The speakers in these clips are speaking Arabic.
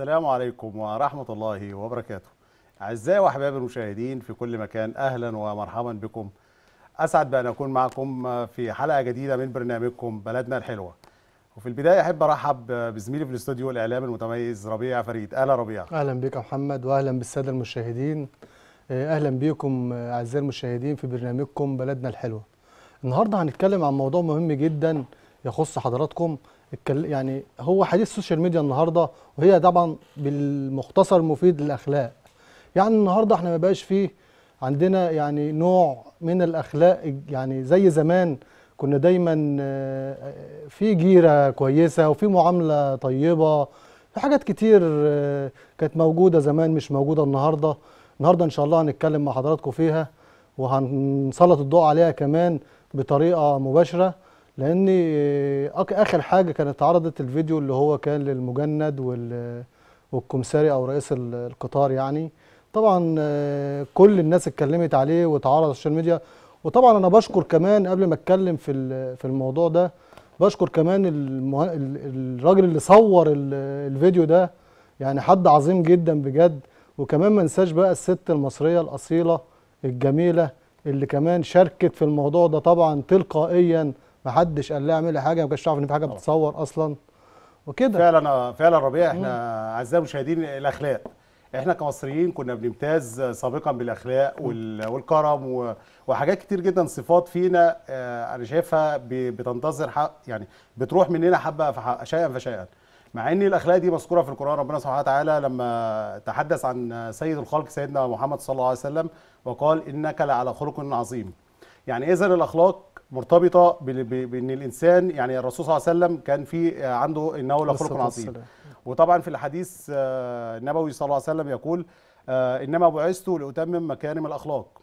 السلام عليكم ورحمة الله وبركاته أعزائي وأحباب المشاهدين في كل مكان أهلا ومرحبا بكم أسعد بأن أكون معكم في حلقة جديدة من برنامجكم بلدنا الحلوة وفي البداية أحب أرحب بزميلي في الاستوديو الإعلام المتميز ربيع فريد أهلا ربيع أهلا بك يا محمد وأهلا بالسادة المشاهدين آه، أهلا بكم أعزائي المشاهدين في برنامجكم بلدنا الحلوة النهاردة هنتكلم عن موضوع مهم جدا يخص حضراتكم يعني هو حديث السوشيال ميديا النهارده وهي طبعا بالمختصر مفيد للاخلاق يعني النهارده احنا ما بقاش فيه عندنا يعني نوع من الاخلاق يعني زي زمان كنا دايما آه، آه، في جيره كويسه وفي معامله طيبه في حاجات كتير آه، كانت موجوده زمان مش موجوده النهارده النهارده ان شاء الله هنتكلم مع حضراتكم فيها وهنسلط الضوء عليها كمان بطريقه مباشره لاني اخر حاجه كانت عرضت الفيديو اللي هو كان للمجند والكمساري او رئيس القطار يعني طبعا كل الناس اتكلمت عليه واتعرض على السوشيال ميديا وطبعا انا بشكر كمان قبل ما اتكلم في في الموضوع ده بشكر كمان المه... الراجل اللي صور الفيديو ده يعني حد عظيم جدا بجد وكمان ما انساش بقى الست المصريه الاصيله الجميله اللي كمان شاركت في الموضوع ده طبعا تلقائيا ما حدش قال لها اعملي حاجه ما كانش يعرف ان في حاجه آه. بتتصور اصلا وكده فعلا آه، فعلا ربيع احنا اعزائي المشاهدين الاخلاق احنا كمصريين كنا بنمتاز سابقا بالاخلاق والكرم وحاجات كتير جدا صفات فينا آه، انا شايفها بتنتظر حق يعني بتروح مننا حبه شيئا فشيئا مع ان الاخلاق دي مذكوره في القران ربنا سبحانه وتعالى لما تحدث عن سيد الخلق سيدنا محمد صلى الله عليه وسلم وقال انك لعلى خلق عظيم يعني اذا الاخلاق مرتبطه بان الانسان يعني الرسول صلى الله عليه وسلم كان في عنده انه لخلق عظيم وطبعا في الحديث آه، النبوي صلى الله عليه وسلم يقول آه، انما بعثت لاتمم مكارم الاخلاق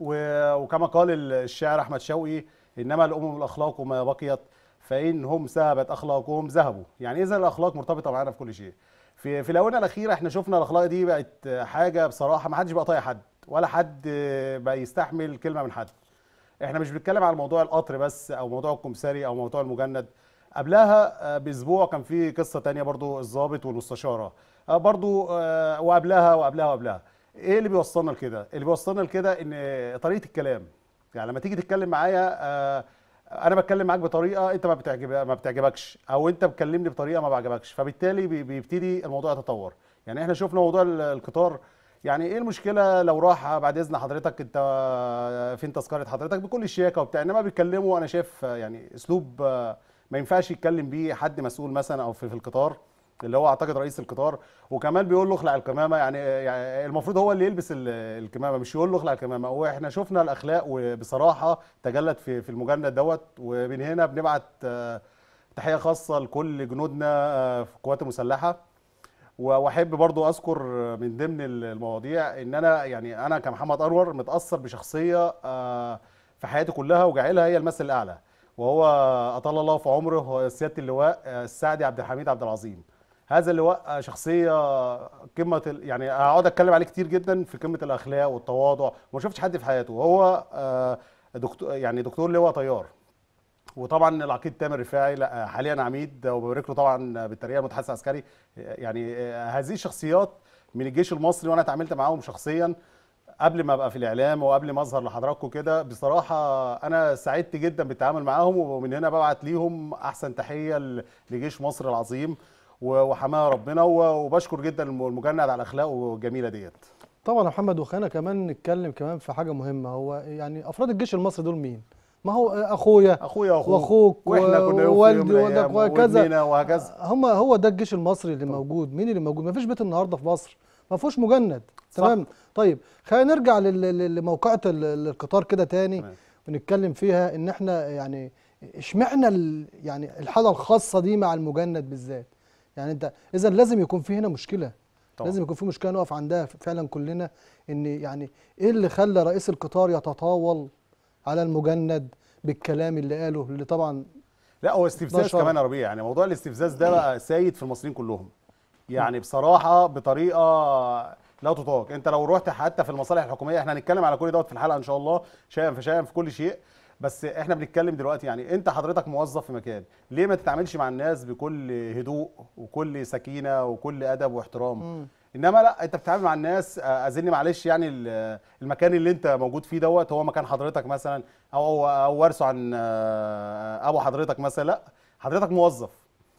وكما قال الشاعر احمد شوقي انما الامم الاخلاق ما بقيت فان هم سهبت اخلاقهم ذهبوا يعني اذا الاخلاق مرتبطه معانا في كل شيء في في الاونه الاخيره احنا شفنا الاخلاق دي بقت حاجه بصراحه ما حدش بقى طايق حد ولا حد آه، بقى يستحمل كلمه من حد احنا مش بنتكلم على موضوع القطر بس او موضوع الكمساري او موضوع المجند قبلها آه، باسبوع كان في قصه تانية برضو الضابط والمستشاره آه، برضو آه، وقبلها وقبلها وقبلها ايه اللي بيوصلنا لكده اللي بيوصلنا لكده ان طريقه الكلام يعني لما تيجي تتكلم معايا انا بتكلم معاك بطريقه انت ما بتعجب ما بتعجبكش او انت بتكلمني بطريقه ما بعجبكش فبالتالي بيبتدي الموضوع يتطور يعني احنا شفنا موضوع القطار يعني ايه المشكله لو راح بعد اذن حضرتك انت فين تذكره حضرتك بكل الشياكه وبتاع انما بيتكلموا انا شايف يعني اسلوب ما ينفعش يتكلم بيه حد مسؤول مثلا او في, في القطار اللي هو اعتقد رئيس القطار وكمان بيقول له اخلع الكمامه يعني, يعني المفروض هو اللي يلبس الكمامه مش يقول له اخلع الكمامه واحنا شفنا الاخلاق وبصراحه تجلت في في المجند دوت ومن هنا بنبعت تحيه خاصه لكل جنودنا في آه، القوات المسلحه واحب برضو اذكر من ضمن المواضيع ان انا يعني انا كمحمد انور متاثر بشخصيه آه، في حياتي كلها وجعلها هي المثل الاعلى وهو اطال الله في عمره هو سياده اللواء آه، السعدي عبد الحميد عبد العظيم هذا اللواء آه، شخصيه قمه يعني هقعد اتكلم عليه كتير جدا في قمه الاخلاق والتواضع وما شفتش حد في حياته هو دكتور يعني دكتور لواء طيار وطبعا العقيد تامر رفاعي حاليا عميد وببارك له طبعا بالترقيه المتحدث العسكري يعني آه، هذه الشخصيات من الجيش المصري وانا اتعاملت معاهم شخصيا قبل ما ابقى في الاعلام وقبل ما اظهر لحضراتكم كده بصراحه انا سعدت جدا بالتعامل معاهم ومن هنا ببعت ليهم احسن تحيه لجيش مصر العظيم وحماها ربنا وبشكر جدا المجند على اخلاقه الجميله ديت طبعا يا محمد وخانا كمان نتكلم كمان في حاجه مهمه هو يعني افراد الجيش المصري دول مين ما هو اخويا اخويا واخوك, وأخوك واحنا كنا والدي ولدك وهكذا وهكذا هم هو ده الجيش المصري اللي طب. موجود مين اللي موجود ما فيش بيت النهارده في مصر ما فيهوش مجند تمام طيب خلينا نرجع لموقعة القطار كده تاني مم. ونتكلم فيها ان احنا يعني اشمعنا يعني الحاله الخاصه دي مع المجند بالذات يعني انت اذا لازم يكون في هنا مشكله طبعا. لازم يكون في مشكله نقف عندها فعلا كلنا ان يعني ايه اللي خلى رئيس القطار يتطاول على المجند بالكلام اللي قاله اللي طبعا لا هو استفزاز كمان يا ربيع يعني موضوع الاستفزاز ده بقى سايد في المصريين كلهم يعني بصراحه بطريقه لا تطاق انت لو رحت حتى في المصالح الحكوميه احنا هنتكلم على كل دوت في الحلقه ان شاء الله شيئا فشيئا في كل شيء بس احنا بنتكلم دلوقتي يعني انت حضرتك موظف في مكان ليه ما تتعاملش مع الناس بكل هدوء وكل سكينه وكل ادب واحترام انما لا انت بتتعامل مع الناس آه، اذني معلش يعني المكان اللي انت موجود فيه دوت هو مكان حضرتك مثلا او او ورثه عن آه، ابو حضرتك مثلا لا حضرتك موظف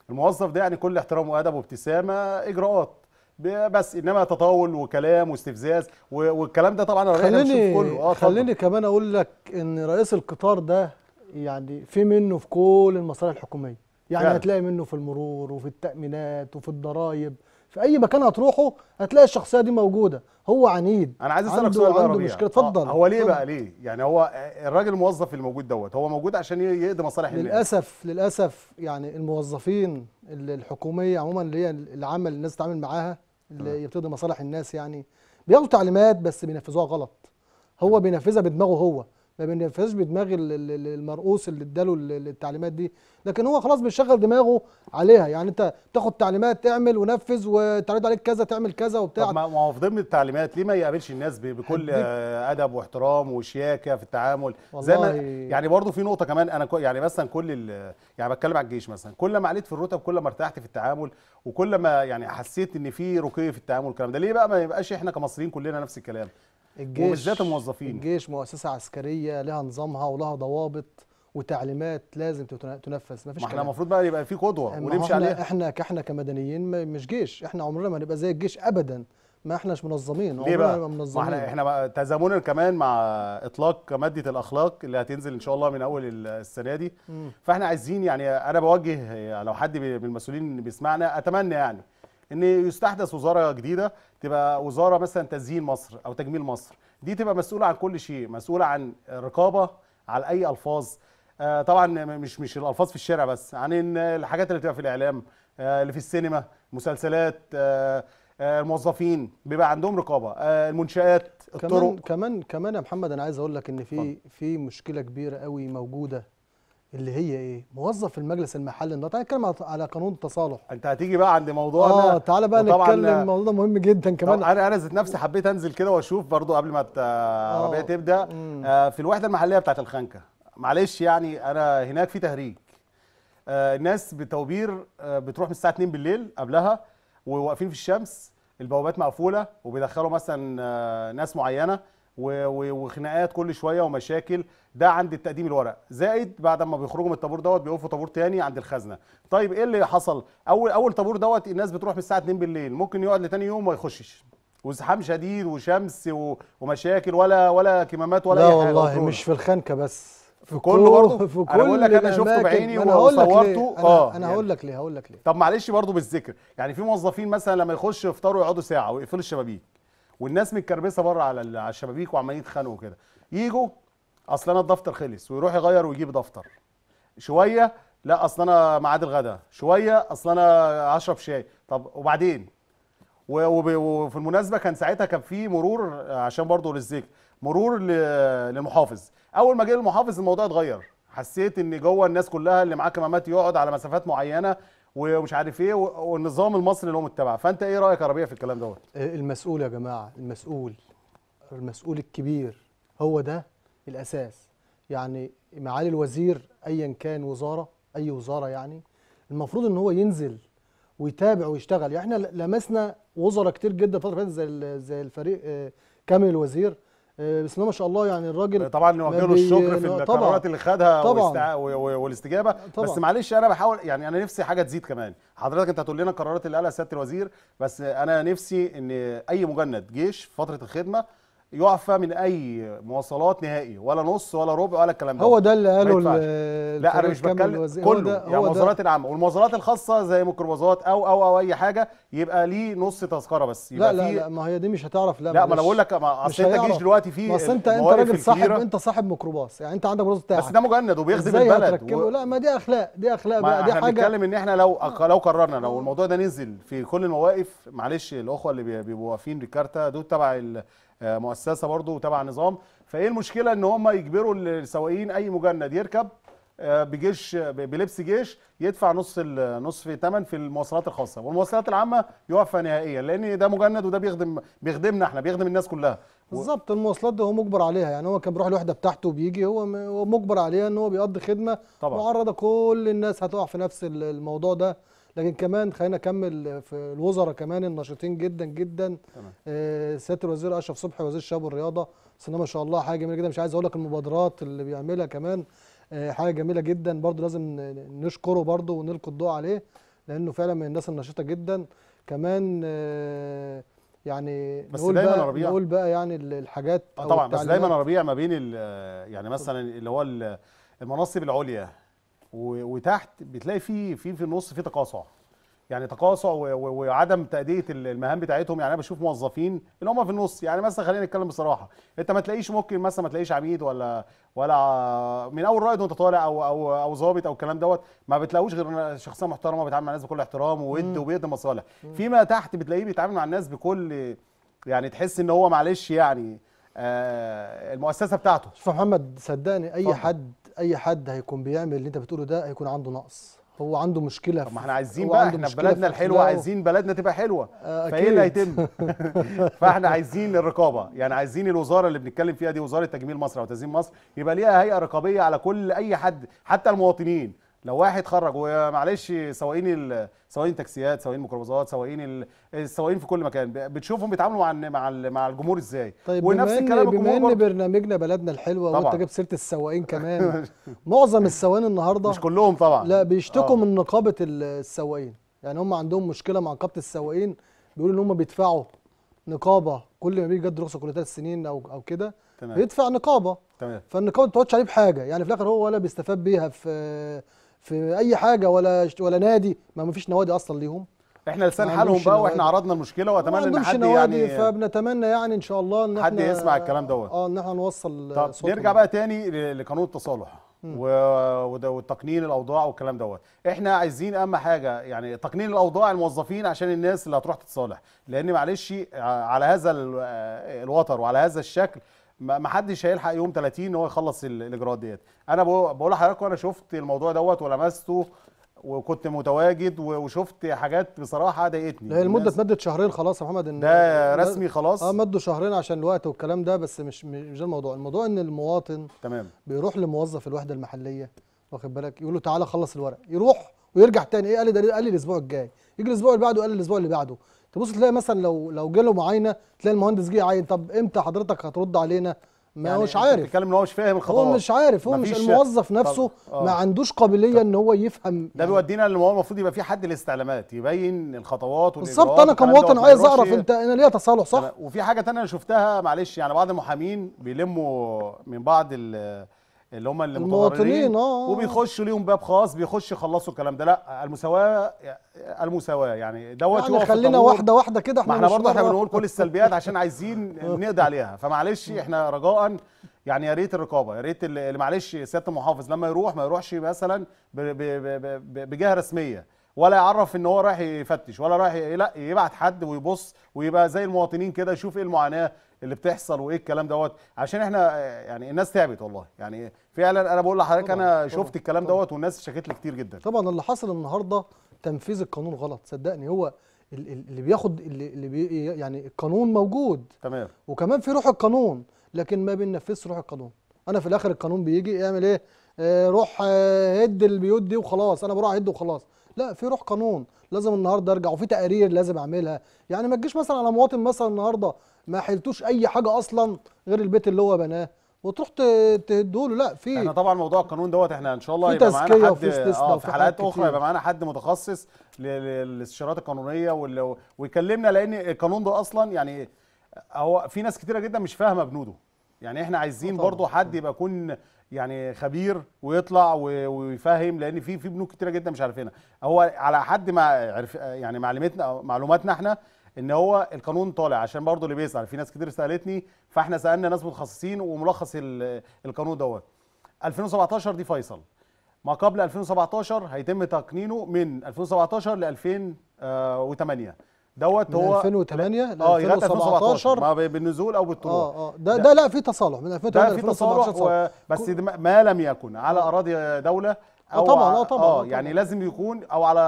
الموظف ده يعني كل احترام وادب وابتسامه اجراءات بس انما تطاول وكلام واستفزاز والكلام ده طبعا خليني كله اه خليني كمان اقول لك ان رئيس القطار ده يعني في منه في كل المصالح الحكوميه يعني فعلا. هتلاقي منه في المرور وفي التامينات وفي الضرايب في اي مكان هتروحه هتلاقي الشخصيه دي موجوده هو عنيد انا عايز اسالك سؤال بقى عنده مشكله اتفضل هو ليه بقى ليه يعني هو الراجل الموظف اللي موجود دوت هو موجود عشان يقضي مصالح الناس للاسف للاسف يعني الموظفين الحكوميه عموما اللي هي العمل الناس تتعامل معاها اللي بتقضي مصالح الناس يعني بياخدوا تعليمات بس بينفذوها غلط هو بينفذها بدماغه هو ما بينفذش بدماغ المرؤوس اللي اداله التعليمات دي لكن هو خلاص بيشغل دماغه عليها يعني انت تاخد تعليمات تعمل ونفذ وتعرض عليك كذا تعمل كذا وبتاع طب ما هو في ضمن التعليمات ليه ما يقابلش الناس بكل ادب واحترام وشياكه في التعامل زي ما يعني برضه في نقطه كمان انا يعني مثلا كل يعني بتكلم على الجيش مثلا كل ما عليت في الرتب كل ما ارتحت في التعامل وكل ما يعني حسيت ان في رقي في التعامل والكلام ده ليه بقى ما يبقاش احنا كمصريين كلنا نفس الكلام الجيش وبالذات الموظفين الجيش مؤسسه عسكريه لها نظامها ولها ضوابط وتعليمات لازم تنفذ مفيش ما احنا المفروض بقى يبقى في قدوه ونمشي عليها احنا كاحنا كمدنيين مش جيش احنا عمرنا ما هنبقى زي الجيش ابدا ما احناش منظمين ليه بقى؟ ما منظمين احنا احنا تزامنا كمان مع اطلاق ماده الاخلاق اللي هتنزل ان شاء الله من اول السنه دي فاحنا عايزين يعني انا بوجه لو حد من المسؤولين بيسمعنا اتمنى يعني ان يستحدث وزاره جديده تبقى وزاره مثلا تزيين مصر او تجميل مصر دي تبقى مسؤوله عن كل شيء مسؤوله عن رقابه على اي الفاظ آه، طبعا مش مش الالفاظ في الشارع بس عن يعني الحاجات اللي بتبقى في الاعلام آه، اللي في السينما مسلسلات آه، الموظفين بيبقى عندهم رقابه المنشات الطرق كمان كمان كمان يا محمد انا عايز اقول لك ان في في مشكله كبيره قوي موجوده اللي هي ايه موظف المجلس المحلي النهارده تعالى نتكلم على قانون التصالح انت هتيجي بقى عند موضوع اه تعالى بقى نتكلم موضوع ده مهم جدا كمان انا انا ذات نفسي حبيت انزل كده واشوف برضو قبل ما العربيه تبدا آه في الوحده المحليه بتاعه الخنكه معلش يعني انا هناك في تهريج آه الناس بتوبير آه بتروح من الساعه 2 بالليل قبلها وواقفين في الشمس البوابات مقفوله وبيدخلوا مثلا آه ناس معينه وخناقات كل شويه ومشاكل ده عند التقديم الورق زائد بعد ما بيخرجوا من الطابور دوت بيقفوا طابور تاني عند الخزنه طيب ايه اللي حصل اول اول طابور دوت الناس بتروح من الساعه 2 بالليل ممكن يقعد لتاني يوم وما يخشش وزحام شديد وشمس ومشاكل ولا ولا كمامات ولا لا اي حاجه والله مش في الخنكه بس في كله برضه في كل انا بقول لك انا شفته بعيني وصورته اه انا يعني. هقول لك ليه هقول لك ليه طب معلش برضه بالذكر يعني في موظفين مثلا لما يخشوا يفطروا يقعدوا ساعه ويقفلوا الشبابيك والناس متكربسه بره على على الشبابيك وعمالين يتخانقوا كده يجوا اصل انا الدفتر خلص ويروح يغير ويجيب دفتر شويه لا اصل انا ميعاد الغداء شويه اصل انا اشرب شاي طب وبعدين وفي المناسبه كان ساعتها كان في مرور عشان برضه للذكر مرور للمحافظ اول ما جه المحافظ الموضوع اتغير حسيت ان جوه الناس كلها اللي معاه كمامات يقعد على مسافات معينه ومش عارف ايه والنظام المصري اللي هو متبع فانت ايه رايك يا ربيع في الكلام دوت إيه، المسؤول يا جماعه المسؤول المسؤول الكبير هو ده الاساس يعني معالي الوزير ايا كان وزاره اي وزاره يعني المفروض ان هو ينزل ويتابع ويشتغل يعني احنا لمسنا وزراء كتير جدا الفتره فاتت زي زي الفريق آه، كامل الوزير آه، بسم الله ما شاء الله يعني الراجل طبعا نوجه له الشكر في آه، القرارات اللي خدها طبعا والاستجابه آه، طبعا بس معلش انا بحاول يعني انا نفسي حاجه تزيد كمان حضرتك انت هتقول لنا القرارات اللي قالها سياده الوزير بس انا نفسي ان اي مجند جيش في فتره الخدمه يعفى من اي مواصلات نهائي ولا نص ولا ربع ولا الكلام ده هو ده اللي قاله لا انا مش بتكلم كله يعني المواصلات العامه والمواصلات الخاصه زي ميكروباصات او او او اي حاجه يبقى ليه نص تذكره بس يبقى لا لا, لا ما هي دي مش هتعرف لا لا ما انا بقول لك اصل انت جيش دلوقتي فيه اصل انت انت راجل صاحب انت صاحب ميكروباص يعني انت عندك ميكروباص بتاعك بس ده مجند وبيخدم البلد و... لا ما دي اخلاق دي اخلاق بقى دي حاجه بنتكلم ان احنا لو لو قررنا لو آه. الموضوع ده نزل في كل المواقف معلش الاخوه اللي بيبقوا واقفين ريكارتا دول تبع آه، مؤسسه برضه تبع نظام فايه المشكله ان هم يجبروا السواقين اي مجند يركب آه، بجيش بلبس جيش يدفع نص نصف ثمن في المواصلات الخاصه والمواصلات العامه يوفى نهائيا لان ده مجند وده بيخدم بيخدمنا احنا بيخدم الناس كلها بالظبط المواصلات ده هو مجبر عليها يعني هو كان بيروح الوحده بتاعته وبيجي هو مجبر عليها ان هو بيقضي خدمه طبعا معرضه كل الناس هتقع في نفس الموضوع ده لكن كمان خلينا نكمل في الوزراء كمان الناشطين جدا جدا آه سياده الوزير اشرف صبحي وزير الشباب والرياضه بس ما شاء الله حاجه جميله جدا مش عايز اقول لك المبادرات اللي بيعملها كمان آه حاجه جميله جدا برضو لازم نشكره برضو ونلقي الضوء عليه لانه فعلا من الناس النشيطه جدا كمان آه يعني بس نقول دايما بقى ربيع نقول بقى يعني الحاجات آه، طبعا بس دايما ربيع ما بين يعني مثلا اللي هو المناصب العليا وتحت بتلاقي في في في النص في تقاصع يعني تقاصع وعدم تاديه المهام بتاعتهم يعني انا بشوف موظفين اللي هم في النص يعني مثلا خلينا نتكلم بصراحه انت ما تلاقيش ممكن مثلا ما تلاقيش عميد ولا ولا من اول رائد وانت طالع او او او ظابط او الكلام دوت ما بتلاقوش غير شخصيه محترمه بيتعامل مع الناس بكل احترام وود وبيد مصالح فيما تحت بتلاقيه بيتعامل مع الناس بكل يعني تحس ان هو معلش يعني آه المؤسسه بتاعته استاذ محمد صدقني اي طبعا. حد اي حد هيكون بيعمل اللي انت بتقوله ده هيكون عنده نقص هو عنده مشكله طب ما احنا عايزين بقى احنا في بلدنا الحلوه عايزين بلدنا تبقى حلوه أكيد. آه، فايه اللي هيتم فاحنا عايزين الرقابه يعني عايزين الوزاره اللي بنتكلم فيها دي وزاره تجميل مصر او تزيين مصر يبقى ليها هيئه رقابيه على كل اي حد حتى المواطنين لو واحد خرج ومعلش سواقين سواقين تاكسيات سواقين ميكروباصات سواقين السواقين في كل مكان بتشوفهم بيتعاملوا مع مع مع الجمهور ازاي طيب ونفس بما الكلام بما ان برنامجنا بلدنا الحلوه وانت جبت سيره السواقين كمان معظم السواقين النهارده مش كلهم طبعا لا بيشتكوا آه. من نقابه السواقين يعني هم عندهم مشكله مع نقابه السواقين بيقولوا ان هم بيدفعوا نقابه كل ما بيجي جد رخصه كل ثلاث سنين او او كده بيدفع نقابه تمام فالنقابه ما بتقعدش عليه بحاجه يعني في الاخر هو ولا بيستفاد بيها في في اي حاجه ولا ولا نادي ما فيش نوادي اصلا ليهم احنا لسان حالهم بقى واحنا عرضنا المشكله واتمنى ان حد يعني فبنتمنى يعني ان شاء الله ان حد يسمع الكلام دوت اه ان احنا نوصل طب نرجع بقى تاني لقانون التصالح وتقنين الاوضاع والكلام دوت احنا عايزين اهم حاجه يعني تقنين الاوضاع الموظفين عشان الناس اللي هتروح تتصالح لان معلش آه، على هذا آه، الوتر وعلى هذا الشكل ما حدش هيلحق يوم 30 ان هو يخلص الاجراءات ديت انا بقول لحضراتكم انا شفت الموضوع دوت ولمسته وكنت متواجد وشفت حاجات بصراحه ضايقتني هي المده اتمدت شهرين خلاص يا محمد ان ده رسمي خلاص اه مدوا شهرين عشان الوقت والكلام ده بس مش مش ده الموضوع الموضوع ان المواطن تمام بيروح لموظف الوحده المحليه واخد بالك يقول له تعالى خلص الورق يروح ويرجع تاني ايه قال لي ده قال لي الاسبوع الجاي يجي الاسبوع اللي بعده قال لي الاسبوع اللي بعده تبص تلاقي مثلا لو لو جه له معاينه تلاقي المهندس جه يعاين طب امتى حضرتك هترد علينا ما يعني هوش عارف بيتكلم ان هو مش فاهم الخطوات هو مش عارف هو مش الموظف نفسه آه. ما عندوش قابليه طب. ان هو يفهم ده يعني بيودينا ان هو المفروض يبقى في حد الاستعلامات يبين الخطوات بالظبط انا كمواطن عايز اعرف انت انا ليا تصالح صح وفي حاجه ثانيه انا شفتها معلش يعني بعض المحامين بيلموا من بعض ال اللي هم اللي متضررين آه. وبيخشوا ليهم باب خاص بيخشوا يخلصوا الكلام ده لا المساواه المساواه يعني دوت يعني خلينا واحده واحده كده احنا ما احنا برضه احنا بنقول كل السلبيات عشان عايزين نقضي عليها فمعلش احنا رجاء يعني يا ريت الرقابه يا ريت اللي معلش سياده المحافظ لما يروح ما يروحش مثلا بجهه رسميه ولا يعرف ان هو رايح يفتش ولا رايح لا يبعت حد ويبص ويبقى زي المواطنين كده يشوف ايه المعاناه اللي بتحصل وايه الكلام دوت عشان احنا يعني الناس تعبت والله يعني فعلا انا بقول لحضرتك انا شفت طبعًا الكلام دوت والناس شكت لي كتير جدا طبعا اللي حصل النهارده تنفيذ القانون غلط صدقني هو اللي بياخد اللي بي يعني القانون موجود تمام وكمان في روح القانون لكن ما بينفذش روح القانون انا في الاخر القانون بيجي يعمل ايه آه، روح آه، هد البيوت دي وخلاص انا بروح هد وخلاص لا في روح قانون لازم النهارده ارجع وفي تقارير لازم اعملها يعني ما تجيش مثلا على مواطن مثلا النهارده ما حلتوش اي حاجه اصلا غير البيت اللي هو بناه وتروح له لا في احنا طبعا موضوع القانون دوت احنا ان شاء الله يبقى معانا حد اه في حلقات اخرى يبقى معانا حد متخصص للاستشارات القانونيه ويكلمنا لان القانون ده اصلا يعني هو في ناس كتيره جدا مش فاهمه بنوده يعني احنا عايزين آه، برضو حد يبقى يكون يعني خبير ويطلع ويفهم لان في في بنوك كتيره جدا مش عارفينها هو على حد ما عرف يعني معلوماتنا معلوماتنا احنا ان هو القانون طالع عشان برضه اللي بيسال في ناس كتير سالتني فاحنا سالنا ناس متخصصين وملخص القانون دوت 2017 دي فيصل ما قبل 2017 هيتم تقنينه من 2017 ل 2008 آه، دوت هو 2008 ل 2017 آه، ما بالنزول او بالطلوع اه اه ده, ده, ده لا في تصالح من 2008 ل 2017 تصالح بس ما لم يكن على اراضي دوله او آه طبعا اه طبعا اه يعني لازم يكون او على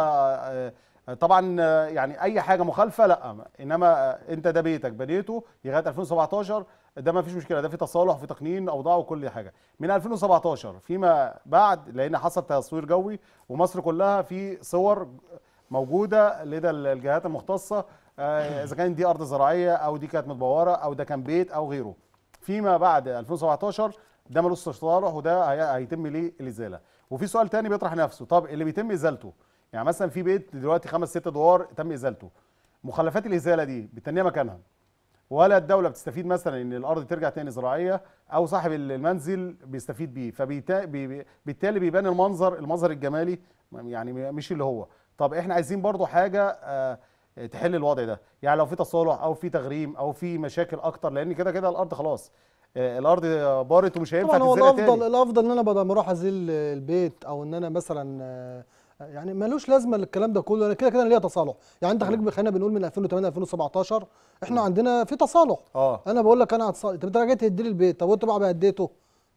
آه، طبعا يعني اي حاجه مخالفه لا انما انت ده بيتك بنيته لغايه 2017 ده ما فيش مشكله ده في تصالح في تقنين اوضاع وكل حاجه من 2017 فيما بعد لان حصل تصوير جوي ومصر كلها في صور موجوده لدى الجهات المختصه آه، اذا كانت دي ارض زراعيه او دي كانت متبوره او ده كان بيت او غيره فيما بعد 2017 ده ملوش تصالح وده هيتم ليه الازاله وفي سؤال تاني بيطرح نفسه طب اللي بيتم ازالته يعني مثلا في بيت دلوقتي خمس ست ادوار تم ازالته مخلفات الازاله دي بتنيها مكانها ولا الدوله بتستفيد مثلا ان الارض ترجع تاني زراعيه او صاحب المنزل بيستفيد بيه فبالتالي بيبان المنظر المظهر الجمالي يعني مش اللي هو طب احنا عايزين برضو حاجه آه، تحل الوضع ده يعني لو في تصالح او في تغريم او في مشاكل اكتر لان كده كده الارض خلاص آه، الارض بارت ومش هينفع تتزرع تاني هو الافضل الافضل ان انا بدل ما اروح ازيل البيت او ان انا مثلا آه، يعني ملوش لازمه الكلام ده كله انا كده كده ليا تصالح يعني انت خليك خلينا بنقول من 2008 2017 احنا عندنا في تصالح اه انا بقول لك انا هتصالح طب انت جاي تهدي لي البيت طب وانت بقى هديته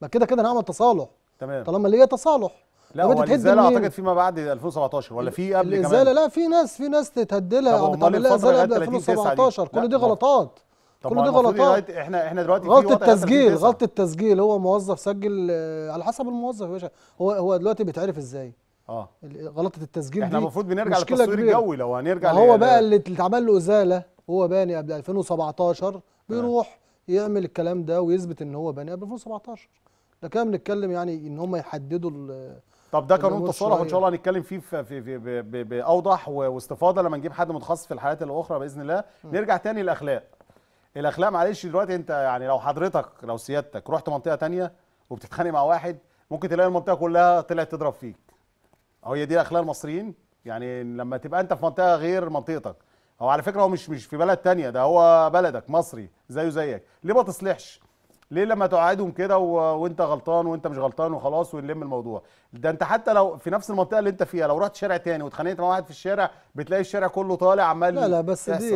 ما كده كده هعمل تصالح تمام طالما ليا تصالح لا هو الازاله اعتقد فيما بعد 2017 ولا في قبل الازاله كمان لا في ناس في ناس تتهدلها او بتعمل لها ازاله قبل 2017 كل دي غلطات كل دي غلطات احنا احنا دلوقتي غلطه التسجيل غلطه التسجيل هو موظف سجل آه، على حسب الموظف يا باشا هو هو دلوقتي بيتعرف ازاي اه غلطه التسجيل احنا المفروض بنرجع للتصوير الجوي لو هنرجع هو بقى اللي اتعمل له ازاله هو باني قبل 2017 بيروح يعمل الكلام ده ويثبت ان هو باني قبل 2017 ده كده بنتكلم يعني ان هم يحددوا طب ده قانون تصالح وان شاء الله هنتكلم فيه في في في باوضح واستفاضه لما نجيب حد متخصص في الحالات الاخرى باذن الله نرجع تاني للاخلاق الاخلاق معلش دلوقتي انت يعني لو حضرتك لو سيادتك رحت منطقه تانية وبتتخانق مع واحد ممكن تلاقي المنطقه كلها طلعت تضرب فيك هي دي اخلاق المصريين يعني لما تبقى انت في منطقه غير منطقتك هو على فكره هو مش مش في بلد تانية ده هو بلدك مصري زيه زيك ليه ما تصلحش ليه لما تقعدهم كده و... وانت غلطان وانت مش غلطان وخلاص ونلم الموضوع ده انت حتى لو في نفس المنطقه اللي انت فيها لو رحت شارع تاني واتخانقت مع واحد في الشارع بتلاقي الشارع كله طالع عمال لا لا بس دي,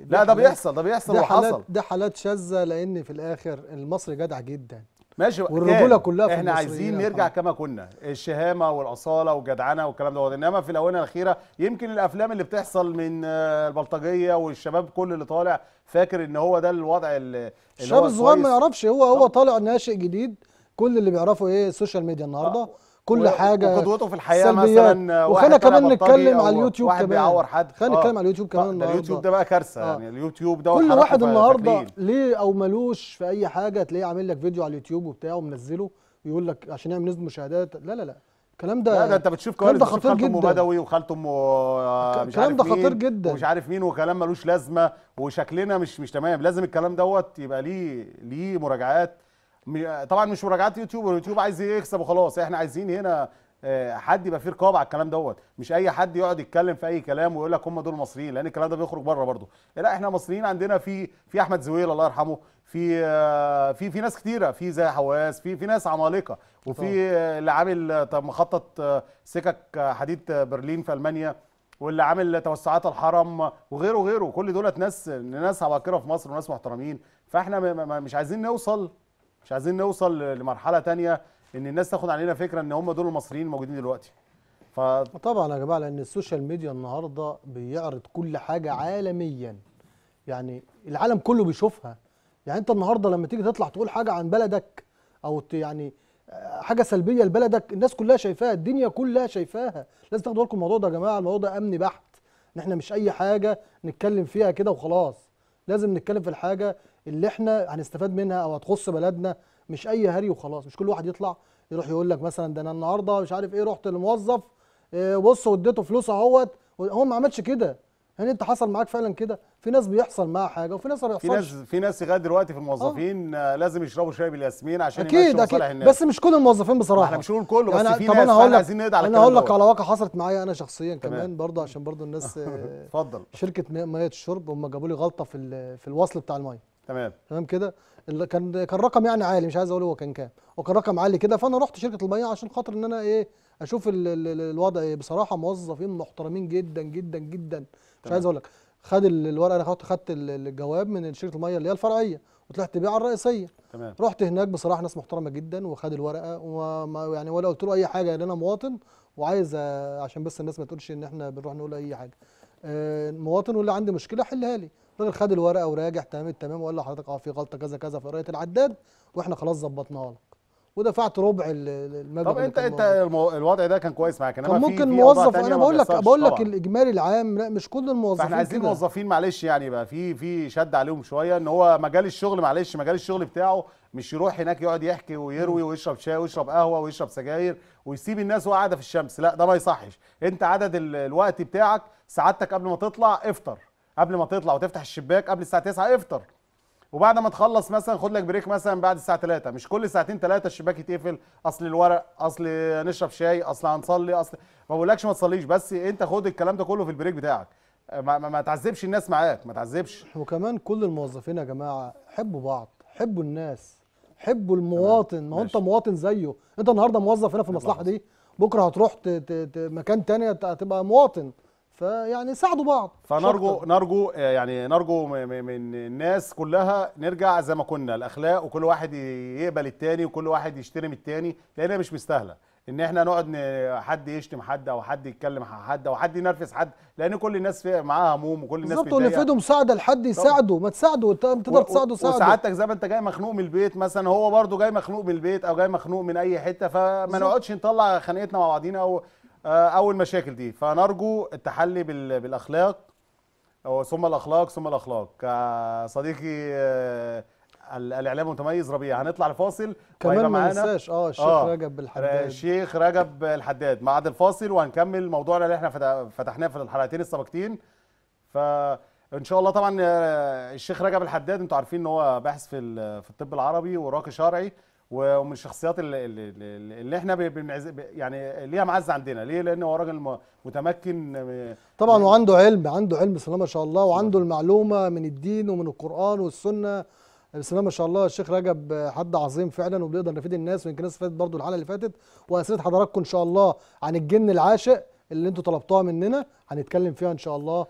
دي لا ده بيحصل ده بيحصل ده وحصل ده حالات شاذه لان في الاخر المصري جدع جدا ماشي والرجوله كلها في احنا عايزين نرجع كما كنا الشهامه والاصاله والجدعنه والكلام دوت انما في الاونه الاخيره يمكن الافلام اللي بتحصل من البلطجيه والشباب كل اللي طالع فاكر ان هو ده الوضع اللي الشاب الصغير ما يعرفش هو هو طالع ناشئ جديد كل اللي بيعرفه ايه السوشيال ميديا النهارده آه. كل حاجه وقدوته في الحياه مثلا وخلينا كمان نتكلم على اليوتيوب واحد كمان بيعور حد خلينا نتكلم آه. على اليوتيوب كمان النهارده اليوتيوب ده بقى كارثه آه. يعني اليوتيوب ده كل واحد النهارده ليه او ملوش في اي حاجه تلاقيه عامل لك فيديو على اليوتيوب وبتاع ومنزله ويقول لك عشان يعمل نسبه مشاهدات لا لا لا الكلام ده لا ده انت بتشوف كوارث ده خطير جدا بدوي وخالته ام آه، مش عارف ده خطير جدا ومش عارف مين وكلام ملوش لازمه وشكلنا مش مش تمام لازم الكلام دوت يبقى ليه ليه مراجعات طبعا مش مراجعات يوتيوب اليوتيوب عايز يكسب وخلاص احنا عايزين هنا آه، حد يبقى فيه رقابه على الكلام دوت مش اي حد يقعد يتكلم في اي كلام ويقول لك هم دول مصريين لان الكلام ده بيخرج بره برضه لا احنا مصريين عندنا في في احمد زويل الله يرحمه في آه، في في ناس كتيره في زي حواس في في ناس عمالقه وفي آه، اللي عامل مخطط سكك حديد برلين في المانيا واللي عامل توسعات الحرم وغيره وغيره كل دولت ناس ناس عباقره في مصر وناس محترمين فاحنا مش عايزين نوصل مش عايزين نوصل لمرحله تانية ان الناس تاخد علينا فكره ان هم دول المصريين الموجودين دلوقتي ف... طبعا يا جماعه لان السوشيال ميديا النهارده بيعرض كل حاجه عالميا يعني العالم كله بيشوفها يعني انت النهارده لما تيجي تطلع تقول حاجه عن بلدك او يعني آه، حاجه سلبيه لبلدك الناس كلها شايفاها الدنيا كلها شايفاها لازم تاخدوا بالكم الموضوع ده يا جماعه الموضوع ده امني بحت ان احنا مش اي حاجه نتكلم فيها كده وخلاص لازم نتكلم في الحاجه اللي احنا هنستفاد منها او هتخص بلدنا مش اي هري وخلاص مش كل واحد يطلع يروح يقول لك مثلا ده انا النهارده مش عارف ايه رحت للموظف آه، بص واديته فلوس اهوت هو ما عملش كده يعني انت حصل معاك فعلا كده في ناس بيحصل معاها حاجه وفي ناس ما بيحصلش في ناس في ناس لغايه دلوقتي في الموظفين آه. آه، لازم يشربوا شاي بالياسمين عشان اكيد اكيد الناس. بس مش كل الموظفين بصراحه احنا مش هنقول كله بس يعني في ناس احنا عايزين نقضي على انا هقول لك على واقع حصلت معايا انا شخصيا كمان, كمان برضه عشان برضه الناس اتفضل آه، شركه ميه الشرب هم جابوا لي غلطه في في الوصل بتاع الميه تمام تمام كده كان كان رقم يعني عالي مش عايز اقول هو كان كام وكان رقم عالي كده فانا رحت شركه البياع عشان خاطر ان انا ايه اشوف الـ الـ الوضع ايه بصراحه موظفين محترمين جدا جدا جدا مش تمام. عايز اقول لك خد الورقه انا خدت الجواب من شركه الميه اللي هي الفرعيه وطلعت بيه على الرئيسيه تمام رحت هناك بصراحه ناس محترمه جدا وخد الورقه وما يعني ولا قلت له اي حاجه لان يعني انا مواطن وعايز عشان بس الناس ما تقولش ان احنا بنروح نقول اي حاجه آه، مواطن واللي عندي مشكله حلها لي الراجل طيب خد الورقه وراجع تمام التمام وقال له حضرتك اه في غلطه كذا كذا في قرايه العداد واحنا خلاص ظبطناها لك ودفعت ربع المبلغ طب انت انت الوضع ده كان كويس معاك انما كان ممكن في موظف انا بقول لك بقول لك الاجمالي العام لا مش كل الموظفين احنا عايزين موظفين معلش يعني بقى في في شد عليهم شويه ان هو مجال الشغل معلش مجال الشغل بتاعه مش يروح هناك يقعد يحكي ويروي ويشرب شاي ويشرب قهوه ويشرب سجاير ويسيب الناس وقاعده في الشمس لا ده ما يصحش انت عدد الوقت بتاعك سعادتك قبل ما تطلع افطر قبل ما تطلع وتفتح الشباك قبل الساعه 9 افطر وبعد ما تخلص مثلا خد لك بريك مثلا بعد الساعه 3 مش كل ساعتين 3 الشباك يتقفل اصل الورق اصل نشرب شاي اصل هنصلي اصل ما بقولكش ما تصليش بس انت خد الكلام ده كله في البريك بتاعك ما, ما, ما تعذبش الناس معاك ما تعذبش وكمان كل الموظفين يا جماعه حبوا بعض حبوا الناس حبوا المواطن ما هو انت مواطن زيه انت النهارده موظف هنا في المصلحه دي بكره هتروح مكان تاني هتبقى مواطن فيعني ساعدوا بعض فنرجو شكتر. نرجو يعني نرجو من الناس كلها نرجع زي ما كنا الاخلاق وكل واحد يقبل التاني وكل واحد يشتري من التاني لان مش مستاهله ان احنا نقعد حد يشتم حد او حد يتكلم مع حد او حد ينرفز حد لان كل الناس معاها هموم وكل الناس بالظبط واللي في ايده مساعده لحد يساعده ما تساعده انت تقدر تساعده ساعده وسعادتك زي ما انت جاي مخنوق من البيت مثلا هو برده جاي مخنوق من البيت او جاي مخنوق من اي حته فما نقعدش نطلع خناقتنا مع بعضينا او آه، او المشاكل دي فنرجو التحلي بالاخلاق ثم الاخلاق ثم الاخلاق كصديقي آه، الاعلام المتميز ربيع هنطلع لفاصل كمان ما ننساش اه الشيخ آه رجب الحداد آه، الشيخ رجب الحداد بعد الفاصل وهنكمل موضوعنا اللي احنا فتحناه في الحلقتين السابقتين فان شاء الله طبعا الشيخ رجب الحداد انتوا عارفين ان هو باحث في في الطب العربي وراقي شرعي ومن الشخصيات اللي, اللي, اللي احنا بنعز يعني ليها معزه عندنا ليه لان هو راجل متمكن آه، طبعا وعنده علم عنده علم بسم الله ما شاء الله وعنده المعلومه من الدين ومن القران والسنه بسم الله ما شاء الله الشيخ رجب حد عظيم فعلا وبيقدر نفيد الناس ويمكن الناس فاتت برضه الحلقه اللي فاتت واسئله حضراتكم ان شاء الله عن الجن العاشق اللي انتوا طلبتوها مننا هنتكلم فيها ان شاء الله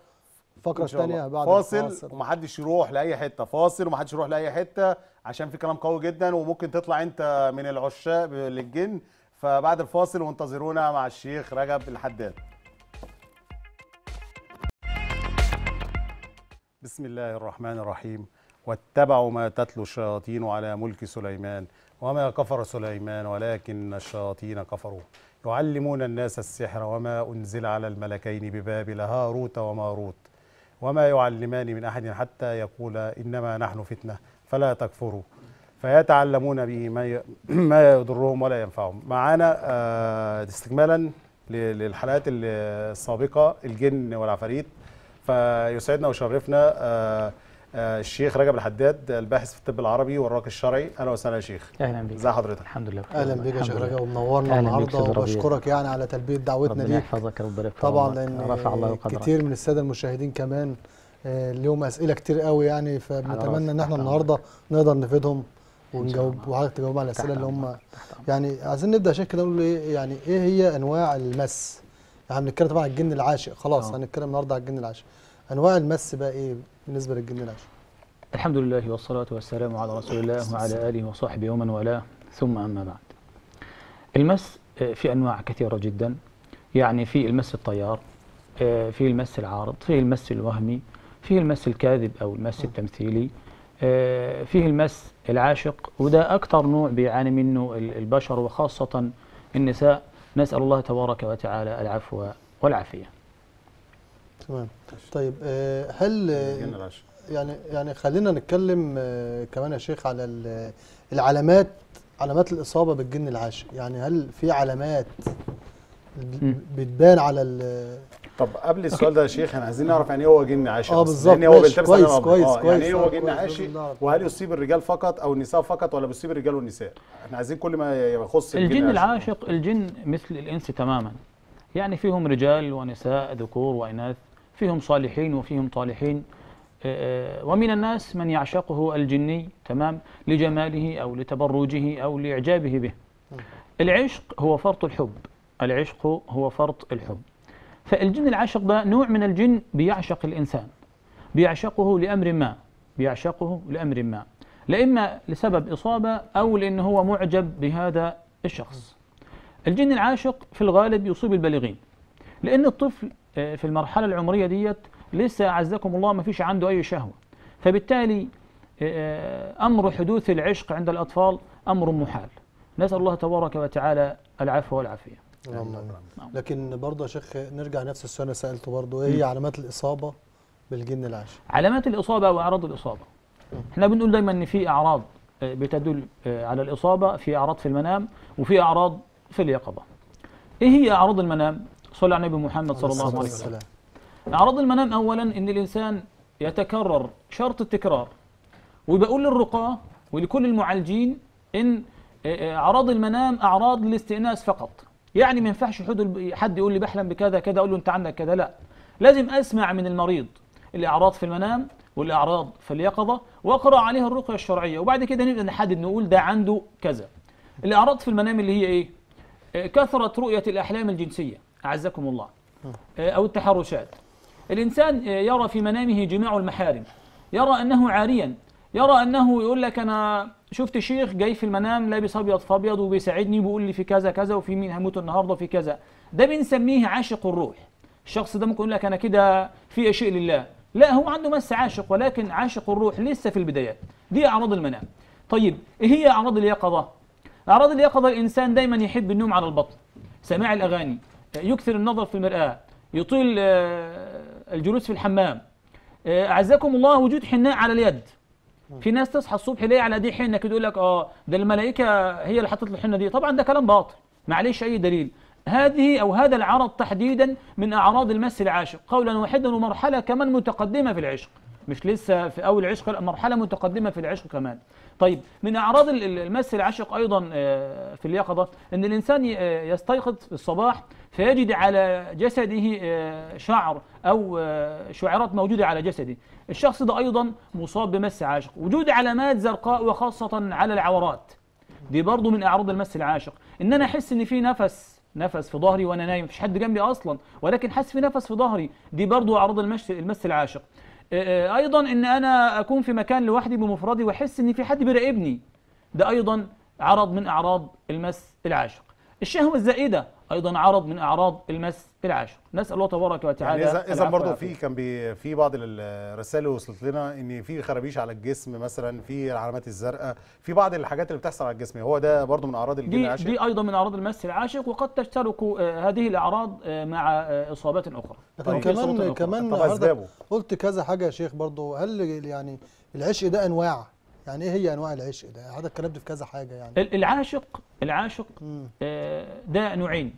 الفقره الثانيه بعد فاصل ومحدش يروح لاي حته فاصل ومحدش يروح لاي حته عشان في كلام قوي جدا وممكن تطلع انت من العشاق للجن فبعد الفاصل وانتظرونا مع الشيخ رجب الحداد بسم الله الرحمن الرحيم واتبعوا ما تتلو الشياطين على ملك سليمان وما كفر سليمان ولكن الشياطين كفروا يعلمون الناس السحر وما أنزل على الملكين ببابل هاروت وماروت وما يعلمان من أحد حتى يقولا إنما نحن فتنة فلا تكفروا فيتعلمون به ما يضرهم ولا ينفعهم معانا آه، استكمالا للحلقات السابقة الجن والعفاريت فيسعدنا ويشرفنا آه، آه، الشيخ رجب الحداد الباحث في الطب العربي والراقي الشرعي اهلا وسهلا يا شيخ اهلا بيك ازي حضرتك الحمد لله اهلا بيك يا شيخ رجب ومنورنا النهارده وبشكرك يعني على تلبيه دعوتنا ليك ربنا يحفظك ربنا طبعا لان رفع الله قدرك كتير من الساده المشاهدين كمان اليوم آه، اسئله كتير قوي يعني فبنتمنى ان احنا النهارده نقدر نفيدهم ونجاوب وحضرتك تجاوب على الاسئله اللي هم يعني عايزين نبدا يا شيخ كده نقول ايه يعني ايه هي انواع المس؟ يعني هنتكلم طبعا على الجن العاشق خلاص آه. هنتكلم النهارده على الجن العاشق انواع المس بقى ايه بالنسبه للجن العشر الحمد لله والصلاه والسلام على رسول الله وعلى اله وصحبه ومن والاه ثم اما بعد المس آه، في انواع كثيره جدا يعني في المس الطيار آه، في المس العارض في المس الوهمي في المس الكاذب او المس التمثيلي آه، فيه المس العاشق وده أكثر نوع بيعاني منه البشر وخاصة النساء نسأل الله تبارك وتعالى العفو والعافية تمام طيب آه، هل آه، يعني يعني خلينا نتكلم آه، كمان يا شيخ على العلامات علامات الاصابه بالجن العاشق يعني هل في علامات بتبان على طب قبل السؤال ده يا شيخ احنا عايزين نعرف يعني ايه هو جن عاشق اه بالظبط يعني هو بيلتبس كويس كويس آه كويس يعني ايه هو يعني إيه جن عاشق وهل يصيب الرجال فقط او النساء فقط ولا بيصيب الرجال والنساء احنا عايزين كل ما يخص الجن, الجن العاشق الجن مثل الانس تماما يعني فيهم رجال ونساء ذكور واناث فيهم صالحين وفيهم طالحين آه، آه، ومن الناس من يعشقه الجني تمام لجماله أو لتبرجه أو لإعجابه به العشق هو فرط الحب العشق هو فرط الحب فالجن العاشق ده نوع من الجن بيعشق الإنسان بيعشقه لأمر ما بيعشقه لأمر ما لإما لسبب إصابة أو لأن هو معجب بهذا الشخص الجن العاشق في الغالب يصيب البالغين لأن الطفل آه، في المرحلة العمرية ديت لسه أعزكم الله ما فيش عنده أي شهوة فبالتالي آه، آه، أمر حدوث العشق عند الأطفال أمر محال نسأل الله تبارك وتعالى العفو والعافية نعم. لكن برضه يا شيخ نرجع نفس السؤال اللي سألته برضه إيه هي علامات الإصابة بالجن العاشق علامات الإصابة وأعراض الإصابة احنا بنقول دايما إن في أعراض بتدل على الإصابة في أعراض في المنام وفي أعراض في اليقظة إيه هي أعراض المنام؟ صلى على النبي محمد صلى الله عليه وسلم أعراض المنام أولا إن الإنسان يتكرر شرط التكرار وبقول للرقاة ولكل المعالجين إن آه، آه، أعراض المنام أعراض للاستئناس فقط يعني ما ينفعش حد يقول لي بحلم بكذا كذا أقول له أنت عندك كذا لا لازم أسمع من المريض الأعراض في المنام والأعراض في اليقظة وأقرأ عليها الرقية الشرعية وبعد كده نبدأ نحدد نقول ده عنده كذا الأعراض في المنام اللي هي إيه؟ آه، كثرة رؤية الأحلام الجنسية أعزكم الله آه، أو التحرشات الإنسان آه، يرى في منامه جماع المحارم يرى أنه عاريا يرى أنه يقول لك أنا شفت شيخ جاي في المنام لابس أبيض فأبيض وبيساعدني وبيقول لي في كذا كذا وفي مين هموت النهاردة في كذا ده بنسميه عاشق الروح الشخص ده ممكن يقول لك أنا كده في شيء لله لا هو عنده مس عاشق ولكن عاشق الروح لسه في البدايات دي أعراض المنام طيب إيه هي أعراض اليقظة؟ أعراض اليقظة الإنسان دايما يحب النوم على البطن سماع الأغاني يكثر النظر في المرآة يطيل آه، الجلوس في الحمام آه، أعزكم الله وجود حناء على اليد في ناس تصحى الصبح لي على دي حنه كده يقول لك اه ده الملائكه هي اللي حطت الحنه دي طبعا ده كلام باطل معليش اي دليل هذه او هذا العرض تحديدا من اعراض المس العاشق قولا واحدا ومرحله كمان متقدمه في العشق مش لسه في اول العشق مرحله متقدمه في العشق كمان طيب من اعراض المس العاشق ايضا آه، في اليقظه ان الانسان يستيقظ في الصباح فيجد على جسده آه، شعر أو آه، شعرات موجودة على جسده الشخص ده أيضا مصاب بمس عاشق وجود علامات زرقاء وخاصة على العورات دي برضه من أعراض المس العاشق إن أنا أحس إن في نفس نفس في ظهري وانا نايم مفيش حد جنبي اصلا ولكن حاسس في نفس في ظهري دي برضه اعراض المس المس العاشق آه، ايضا ان انا اكون في مكان لوحدي بمفردي واحس ان في حد بيراقبني ده ايضا عرض من اعراض المس العاشق الشهوه الزائده ايضا عرض من اعراض المس العاشر نسال الله تبارك وتعالى يعني اذا اذا برضه في كان بي في بعض الرسائل وصلت لنا ان في خرابيش على الجسم مثلا في العلامات الزرقاء في بعض الحاجات اللي بتحصل على الجسم هو ده برضه من اعراض الجن العاشق دي ايضا من اعراض المس العاشق وقد تشترك آه، هذه الاعراض آه، مع آه، اصابات اخرى لكن طيب كمان كمان قلت كذا حاجه يا شيخ برضه هل يعني العشق ده انواع يعني ايه هي انواع العشق ده هذا ده في كذا حاجه يعني العاشق العاشق آه، ده نوعين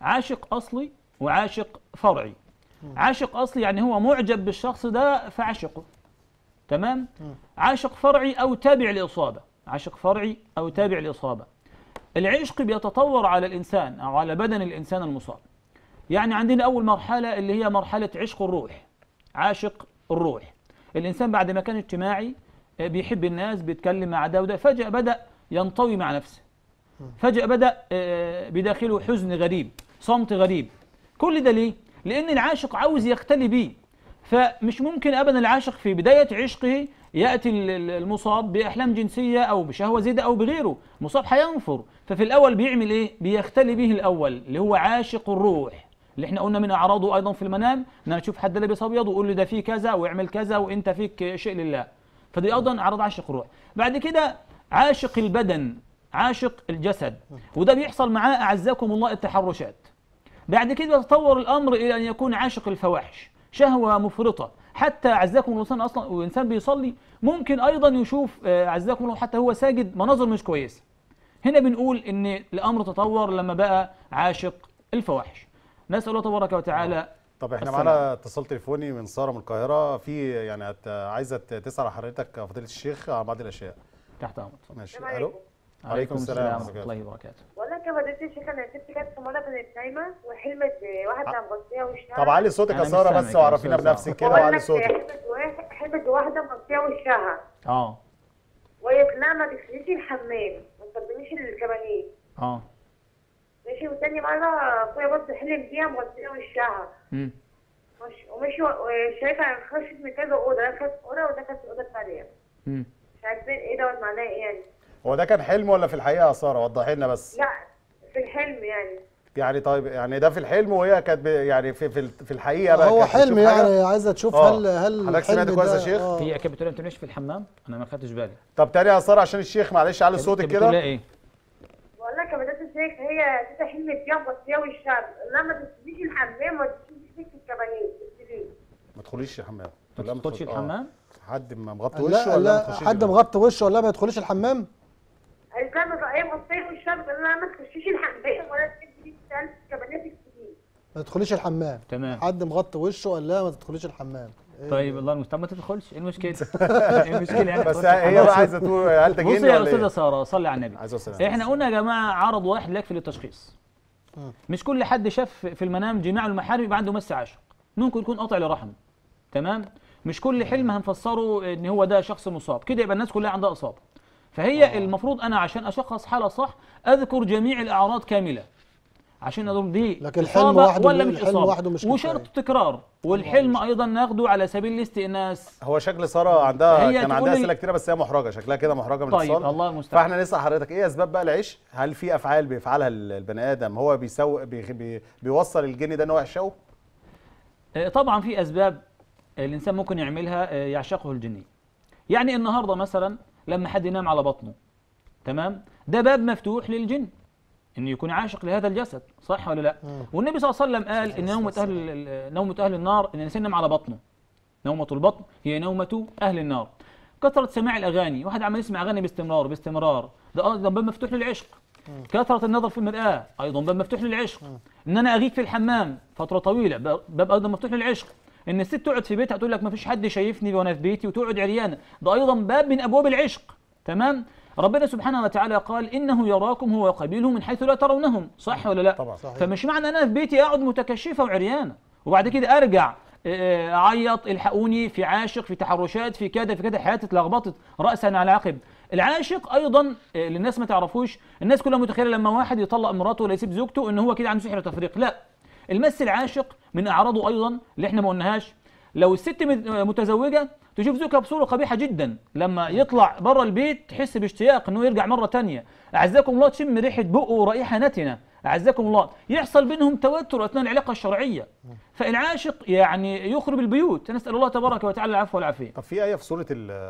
عاشق اصلي وعاشق فرعي عاشق اصلي يعني هو معجب بالشخص ده فعشقه تمام عاشق فرعي او تابع لاصابه عاشق فرعي او تابع لاصابه العشق بيتطور على الانسان او على بدن الانسان المصاب يعني عندنا اول مرحله اللي هي مرحله عشق الروح عاشق الروح الانسان بعد ما كان اجتماعي آه، بيحب الناس بيتكلم مع ده وده فجأة بدأ ينطوي مع نفسه فجأة بدأ آه، بداخله حزن غريب صمت غريب كل ده ليه؟ لأن العاشق عاوز يختلي بيه فمش ممكن أبدا العاشق في بداية عشقه يأتي المصاب بأحلام جنسية أو بشهوة زيادة أو بغيره مصاب هينفر ففي الأول بيعمل إيه؟ بيختلي به الأول اللي هو عاشق الروح اللي احنا قلنا من أعراضه أيضا في المنام أنا أشوف حد لابس أبيض وقول لي ده فيه كذا ويعمل كذا وأنت فيك شيء لله فدي ايضا عرض عاشق الروح بعد كده عاشق البدن عاشق الجسد وده بيحصل معاه اعزكم الله التحرشات بعد كده تطور الامر الى ان يكون عاشق الفواحش شهوه مفرطه حتى الله الانسان اصلا وانسان بيصلي ممكن ايضا يشوف آه، اعزكم الله حتى هو ساجد مناظر مش كويسه هنا بنقول ان الامر تطور لما بقى عاشق الفواحش نسال الله تبارك وتعالى طب احنا معانا اتصال تليفوني من ساره من القاهره في يعني عايزه تسال حضرتك فضيله الشيخ عن بعض الاشياء تحت امرك ماشي الو عليكم السلام ورحمه الله وبركاته والله فضيله الشيخ انا سبت كانت مره كانت نايمه وحلمت واحد كان وشها طب علي صوتك يا ساره بس وعرفينا بنفسك كده وعلي صوتك حلمت واحده مغطيه وشها اه وهي في ما تغسليش الحمام ما تستخدميش الكبانيه اه ماشي وتاني مرة أخويا بص حلم بيها مغسلة وشها مش ومشي شايفة خشت من كذا أوضة ده أوضة وده كانت أوضة تانية مش عارفين إيه دوت معناه إيه يعني هو ده كان حلم ولا في الحقيقة يا سارة وضحي لنا بس لا في الحلم يعني يعني طيب يعني ده في الحلم وهي كانت يعني في في, في الحقيقه بقى هو حلم يعني عايزه تشوف آه. هل هل حضرتك سمعت كويس يا شيخ؟ هي آه. كانت بتقول انت مش في الحمام؟ انا ما خدتش بالي طب تاني يا ساره عشان الشيخ معلش علي صوتك كده ايه؟ الفيك هي تحل الثياب والثياب والشعب انما ما تدخليش الحمام وما تدخليش فيك الكبانيه ما تدخليش الحمام ما تدخليش الحمام آه، حد مغطي وشه ولا لا حد مغطي وشه ولا ما يدخلش الحمام اذا ما ايه مغطي وشه انما ما تخشيش الحمام ولا تدخليش الكبانيه ما تدخليش الحمام تمام حد مغطي وشه ولا ما تدخليش الحمام إيه. طيب الله المستعان ما تدخلش ايه المشكله؟ ايه المشكله يعني بس هي بقى عايزه تقول هل تجن بص يا إيه؟ استاذه ساره صلي على النبي احنا قلنا يا جماعه عرض واحد في للتشخيص مش كل حد شاف في المنام جماع المحارم يبقى عنده مس عاشق ممكن يكون قاطع لرحم تمام مش كل حلم هنفسره ان هو ده شخص مصاب كده يبقى الناس كلها عندها اصابه فهي المفروض انا عشان اشخص حاله صح اذكر جميع الاعراض كامله عشان اقول دي لكن الحلم وحده ولا مش الحلم وحده مش وشرط تكرار والحلم ايضا ناخده على سبيل الاستئناس هو شكل ساره عندها كان عندها اسئله كتيره بس هي محرجه شكلها كده محرجه من طيب الاتصال الله المستعان فاحنا نسال حضرتك ايه اسباب بقى العيش هل في افعال بيفعلها البني ادم هو بيسوق بي بي بيوصل الجن ده ان هو يحشوه آه، طبعا في اسباب الانسان ممكن يعملها آه، يعشقه الجني يعني النهارده مثلا لما حد ينام على بطنه تمام ده باب مفتوح للجن انه يكون عاشق لهذا الجسد صح ولا لا مم. والنبي صلى الله عليه وسلم قال ان نومه اهل نومه اهل النار ان ينام على بطنه نومه البطن هي نومه اهل النار كثره سماع الاغاني واحد عمال يسمع اغاني باستمرار باستمرار ده ايضا آه، باب مفتوح للعشق كثره النظر في المراه آه، ايضا باب مفتوح للعشق ان انا اغيب في الحمام فتره طويله باب ايضا مفتوح للعشق ان الست تقعد في بيتها تقول لك ما فيش حد شايفني وانا في بيتي وتقعد عريانه ده ايضا باب من ابواب العشق تمام ربنا سبحانه وتعالى قال إنه يراكم هو وقبيله من حيث لا ترونهم صح ولا لا طبعا صحيح. فمش معنى أنا في بيتي أقعد متكشفة وعريانة وبعد كده أرجع آه، آه، اعيط الحقوني في عاشق في تحرشات في كذا في كذا حياتي اتلخبطت راسا على عقب العاشق ايضا آه، للناس ما تعرفوش الناس كلها متخيله لما واحد يطلق مراته ولا يسيب زوجته ان هو كده عنده سحر تفريق لا المس العاشق من اعراضه ايضا اللي احنا ما قلناهاش لو الست متزوجه تشوف زوكا بصوره قبيحه جدا لما يطلع بره البيت تحس باشتياق انه يرجع مره ثانيه اعزكم الله تشم ريحه بقه ورائحه نتنه اعزكم الله يحصل بينهم توتر اثناء العلاقه الشرعيه فالعاشق يعني يخرب البيوت نسال الله تبارك وتعالى العفو والعافيه طب في ايه في سوره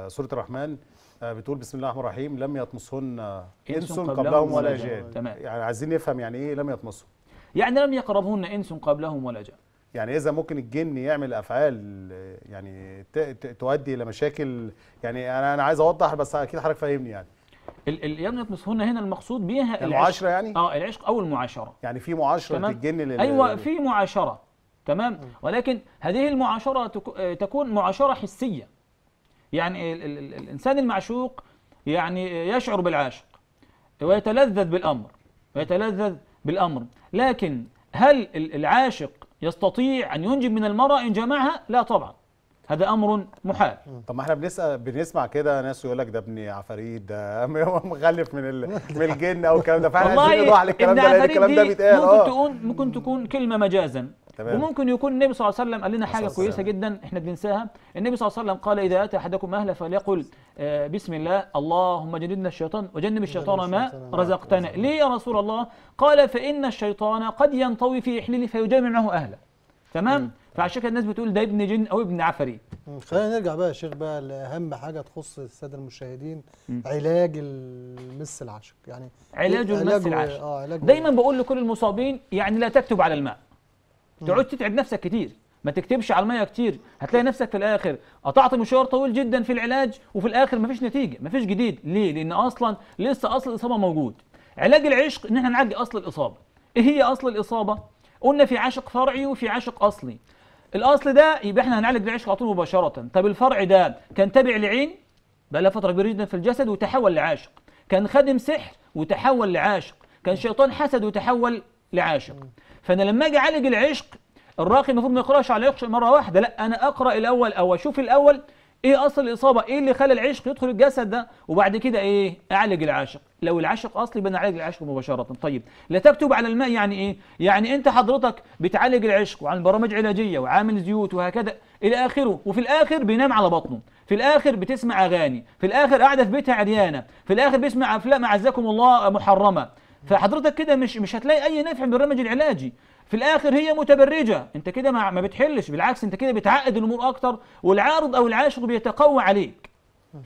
سوره الرحمن آه، بتقول بسم الله الرحمن الرحيم لم يطمسهن انس قبلهم ولا جان يعني عايزين نفهم يعني ايه لم يطمسهن يعني لم يقربهن انس قبلهم ولا جان يعني اذا ممكن الجن يعمل افعال يعني تؤدي الى مشاكل يعني انا انا عايز اوضح بس اكيد حضرتك فاهمني يعني يجنة مصهون هنا المقصود بيها المعاشرة يعني؟ اه العشق او المعاشرة يعني في معاشرة تمام؟ لل... ايوه في معاشرة تمام ولكن هذه المعاشرة تكون معاشرة حسية يعني ال ال الانسان المعشوق يعني يشعر بالعاشق ويتلذذ بالامر ويتلذذ بالامر لكن هل العاشق يستطيع أن ينجب من المرأة إن جمعها لا طبعا هذا امر محال طب ما احنا بنسال بنسمع كده ناس يقول لك ده ابن عفاريت ده مغلف من ال... من الجن او الكلام ده فعلا عايزين نوضح الكلام ده لان الكلام ده بيتقال ممكن آه. تكون ممكن تكون كلمه مجازا تمام. وممكن يكون النبي صلى الله عليه وسلم قال لنا حاجه كويسه جدا احنا بننساها النبي صلى الله عليه وسلم قال اذا اتى احدكم اهله فليقل آه، بسم الله اللهم جنبنا الشيطان وجنب الشيطان ما رزقتنا ليه يا رسول الله قال فان الشيطان قد ينطوي في احليله فيجامع معه اهله تمام فعشان كده الناس بتقول ده ابن جن او ابن عفري خلينا نرجع بقى يا شيخ بقى لاهم حاجه تخص الساده المشاهدين م. علاج المس العشق يعني علاج المس العشق آه دايما بقول لكل المصابين يعني لا تكتب على الماء تقعد تتعب نفسك كتير ما تكتبش على الميه كتير هتلاقي نفسك في الاخر قطعت مشوار طويل جدا في العلاج وفي الاخر مفيش نتيجه مفيش جديد ليه لان اصلا لسه اصل الاصابه موجود علاج العشق ان احنا نعالج اصل الاصابه ايه هي اصل الاصابه قلنا في عاشق فرعي وفي عاشق اصلي الاصل ده يبقى احنا هنعالج العشق على طول مباشره طب الفرع ده كان تابع لعين بقى له فتره كبيره جدا في الجسد وتحول لعاشق كان خادم سحر وتحول لعاشق كان شيطان حسد وتحول لعاشق فانا لما اجي اعالج العشق الراقي المفروض ما يقراش على العشق مره واحده لا انا اقرا الاول او اشوف الاول ايه اصل الاصابه ايه اللي خلى العشق يدخل الجسد ده وبعد كده ايه اعالج العاشق لو العاشق اصلي يبقى نعالج العشق مباشره طيب لا تكتب على الماء يعني ايه يعني انت حضرتك بتعالج العشق وعن برامج علاجيه وعامل زيوت وهكذا الى اخره وفي الاخر بينام على بطنه في الاخر بتسمع اغاني في الاخر قاعده في بيتها عريانه في الاخر بيسمع افلام اعزكم الله محرمه فحضرتك كده مش مش هتلاقي اي نفع من البرنامج العلاجي في الاخر هي متبرجه انت كده ما, ما بتحلش بالعكس انت كده بتعقد الامور اكتر والعارض او العاشق بيتقوى عليك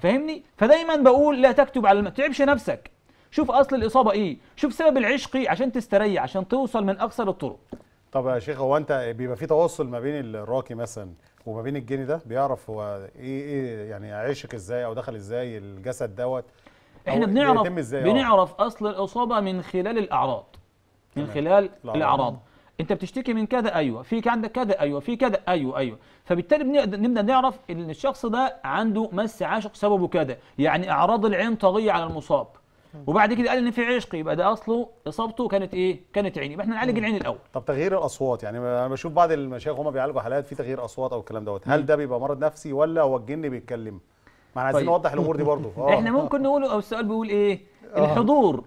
فاهمني فدايما بقول لا تكتب على ما تعبش نفسك شوف اصل الاصابه ايه شوف سبب العشقي إيه عشان تستريح عشان توصل من اكثر الطرق طب يا شيخ هو انت بيبقى في تواصل ما بين الراكي مثلا وما بين الجني ده بيعرف هو ايه ايه يعني عشق ازاي او دخل ازاي الجسد دوت احنا بنعرف بنعرف اصل الاصابه من خلال الاعراض من خلال الأعراض. انت بتشتكي من كذا ايوه في عندك كذا ايوه في كذا ايوه ايوه فبالتالي نبدا نعرف ان الشخص ده عنده مس عاشق سببه كذا يعني اعراض العين طاغيه على المصاب وبعد كده قال ان في عشق يبقى ده اصله اصابته كانت ايه؟ كانت عيني، يبقى احنا نعالج العين الاول. طب تغيير الاصوات يعني انا بشوف بعض المشايخ هم بيعالجوا حالات في تغيير اصوات او الكلام دوت، هل ده بيبقى مرض نفسي ولا هو الجن بيتكلم؟ ما احنا عايزين طيب. نوضح الامور دي برضه اه. احنا ممكن نقول او السؤال بيقول ايه اه. الحضور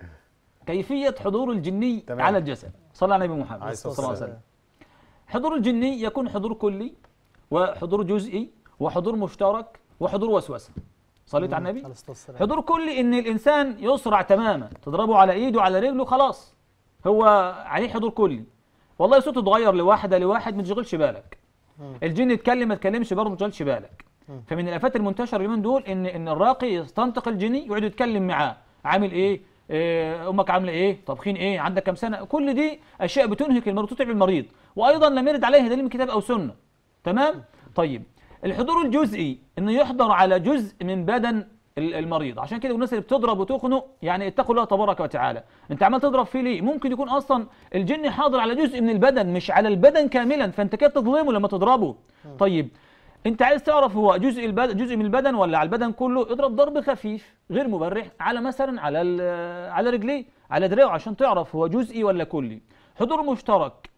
كيفيه حضور الجني تمام. على الجسد صلى على النبي محمد صلى الله عليه وسلم حضور الجني يكون حضور كلي وحضور جزئي وحضور مشترك وحضور وسوسه صليت على النبي حضور كلي ان الانسان يسرع تماما تضربه على ايده على رجله خلاص هو عليه حضور كلي والله صوته اتغير لواحده لواحد ما تشغلش بالك الجن يتكلم ما تكلمش برضه ما تشغلش بالك فمن الافات المنتشره اليومين دول ان ان الراقي يستنطق الجني يقعد يتكلم معاه عامل ايه, إيه، امك عامله ايه طبخين ايه عندك كام سنه كل دي اشياء بتنهك المريض وتتعب المريض وايضا لم يرد عليها دليل من كتاب او سنه تمام طيب الحضور الجزئي انه يحضر على جزء من بدن المريض عشان كده الناس اللي بتضرب وتخنق يعني اتقوا الله تبارك وتعالى انت عمال تضرب فيه ليه ممكن يكون اصلا الجن حاضر على جزء من البدن مش على البدن كاملا فانت كده بتظلمه لما تضربه طيب انت عايز تعرف هو جزء البدن جزء من البدن ولا على البدن كله اضرب ضرب خفيف غير مبرح على مثلا على على رجليه على دراعه عشان تعرف هو جزئي ولا كلي حضور مشترك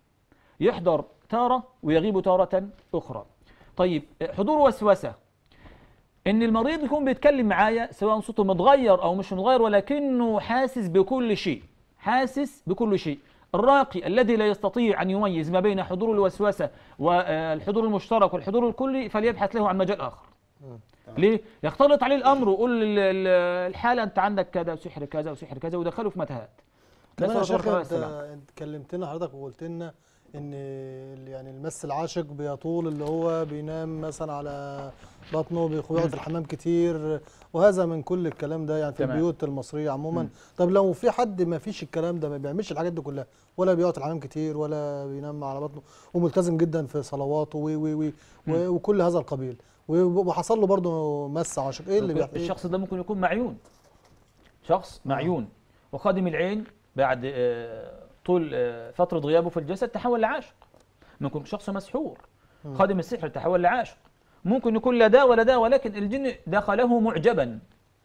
يحضر تارة ويغيب تارة أخرى طيب حضور وسوسة ان المريض يكون بيتكلم معايا سواء صوته متغير او مش متغير ولكنه حاسس بكل شيء حاسس بكل شيء الراقي الذي لا يستطيع أن يميز ما بين حضور الوسوسة والحضور المشترك والحضور الكلي فليبحث له عن مجال آخر ليه؟ يختلط عليه الأمر ويقول الحالة أنت عندك كذا وسحر كذا وسحر كذا ودخله في متاهات كمان يا شيخ انت كلمتنا حضرتك وقلت لنا ان يعني المس العاشق بيطول اللي هو بينام مثلا على بطنه بيقعد في الحمام كتير وهذا من كل الكلام ده يعني في تمام. البيوت المصريه عموما م. طب لو في حد ما فيش الكلام ده ما بيعملش الحاجات دي كلها ولا بيقعد الحمام كتير ولا بينام على بطنه وملتزم جدا في صلواته وي وي وي وكل هذا القبيل وحصل له برضه مس عشان ايه اللي بيحصل الشخص ده ممكن يكون معيون شخص آه. معيون وخادم العين بعد آه، طول آه، فتره غيابه في الجسد تحول لعاشق ممكن شخص مسحور خادم السحر تحول لعاشق ممكن يكون لا ده ولا ده ولكن الجن دخله معجبا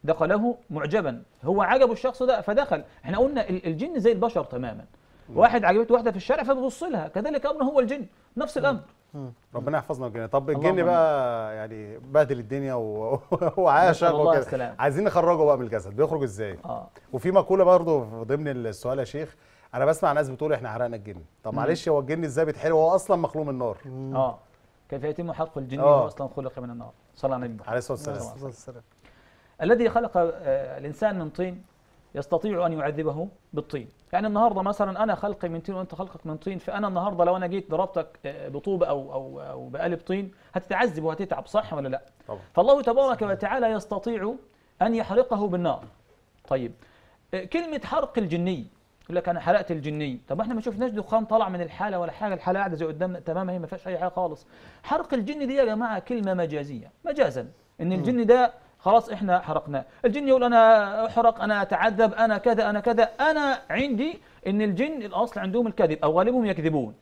دخله معجبا هو عجبه الشخص ده فدخل احنا قلنا الجن زي البشر تماما واحد عجبته واحده في الشارع فبتبص لها كذلك امر هو الجن نفس الامر ربنا يحفظنا الجن طب الجن بقى يعني بهدل الدنيا وعاش وعاشق وكده عايزين نخرجه بقى من الجسد بيخرج ازاي آه. وفي مقوله برضه ضمن السؤال يا شيخ انا بسمع ناس بتقول احنا حرقنا الجن طب معلش هو الجن ازاي بيتحرق هو اصلا مخلوق من نار اه كيف يتم حق الجن اصلا آه. خلق من النار صلى الله عليه وسلم عليه الصلاه والسلام الذي خلق آه، الانسان من طين يستطيع ان يعذبه بالطين يعني النهارده مثلا انا خلقي من طين وانت خلقك من طين فانا النهارده لو انا جيت ضربتك آه، بطوبه او او او بقالب طين هتتعذب وهتتعب صح ولا لا طبعا. فالله تبارك وتعالى يستطيع ان يحرقه بالنار طيب كلمه حرق الجني يقول لك انا حرقت الجني طب احنا ما شفناش دخان طالع من الحاله ولا حاجه الحاله قاعده زي قدامنا تمام هي ما فيهاش اي حاجه خالص حرق الجن دي يا جماعه كلمه مجازيه مجازا ان الجن ده خلاص احنا حرقناه الجن يقول انا احرق انا اتعذب انا كذا انا كذا انا عندي ان الجن الاصل عندهم الكذب او غالبهم يكذبون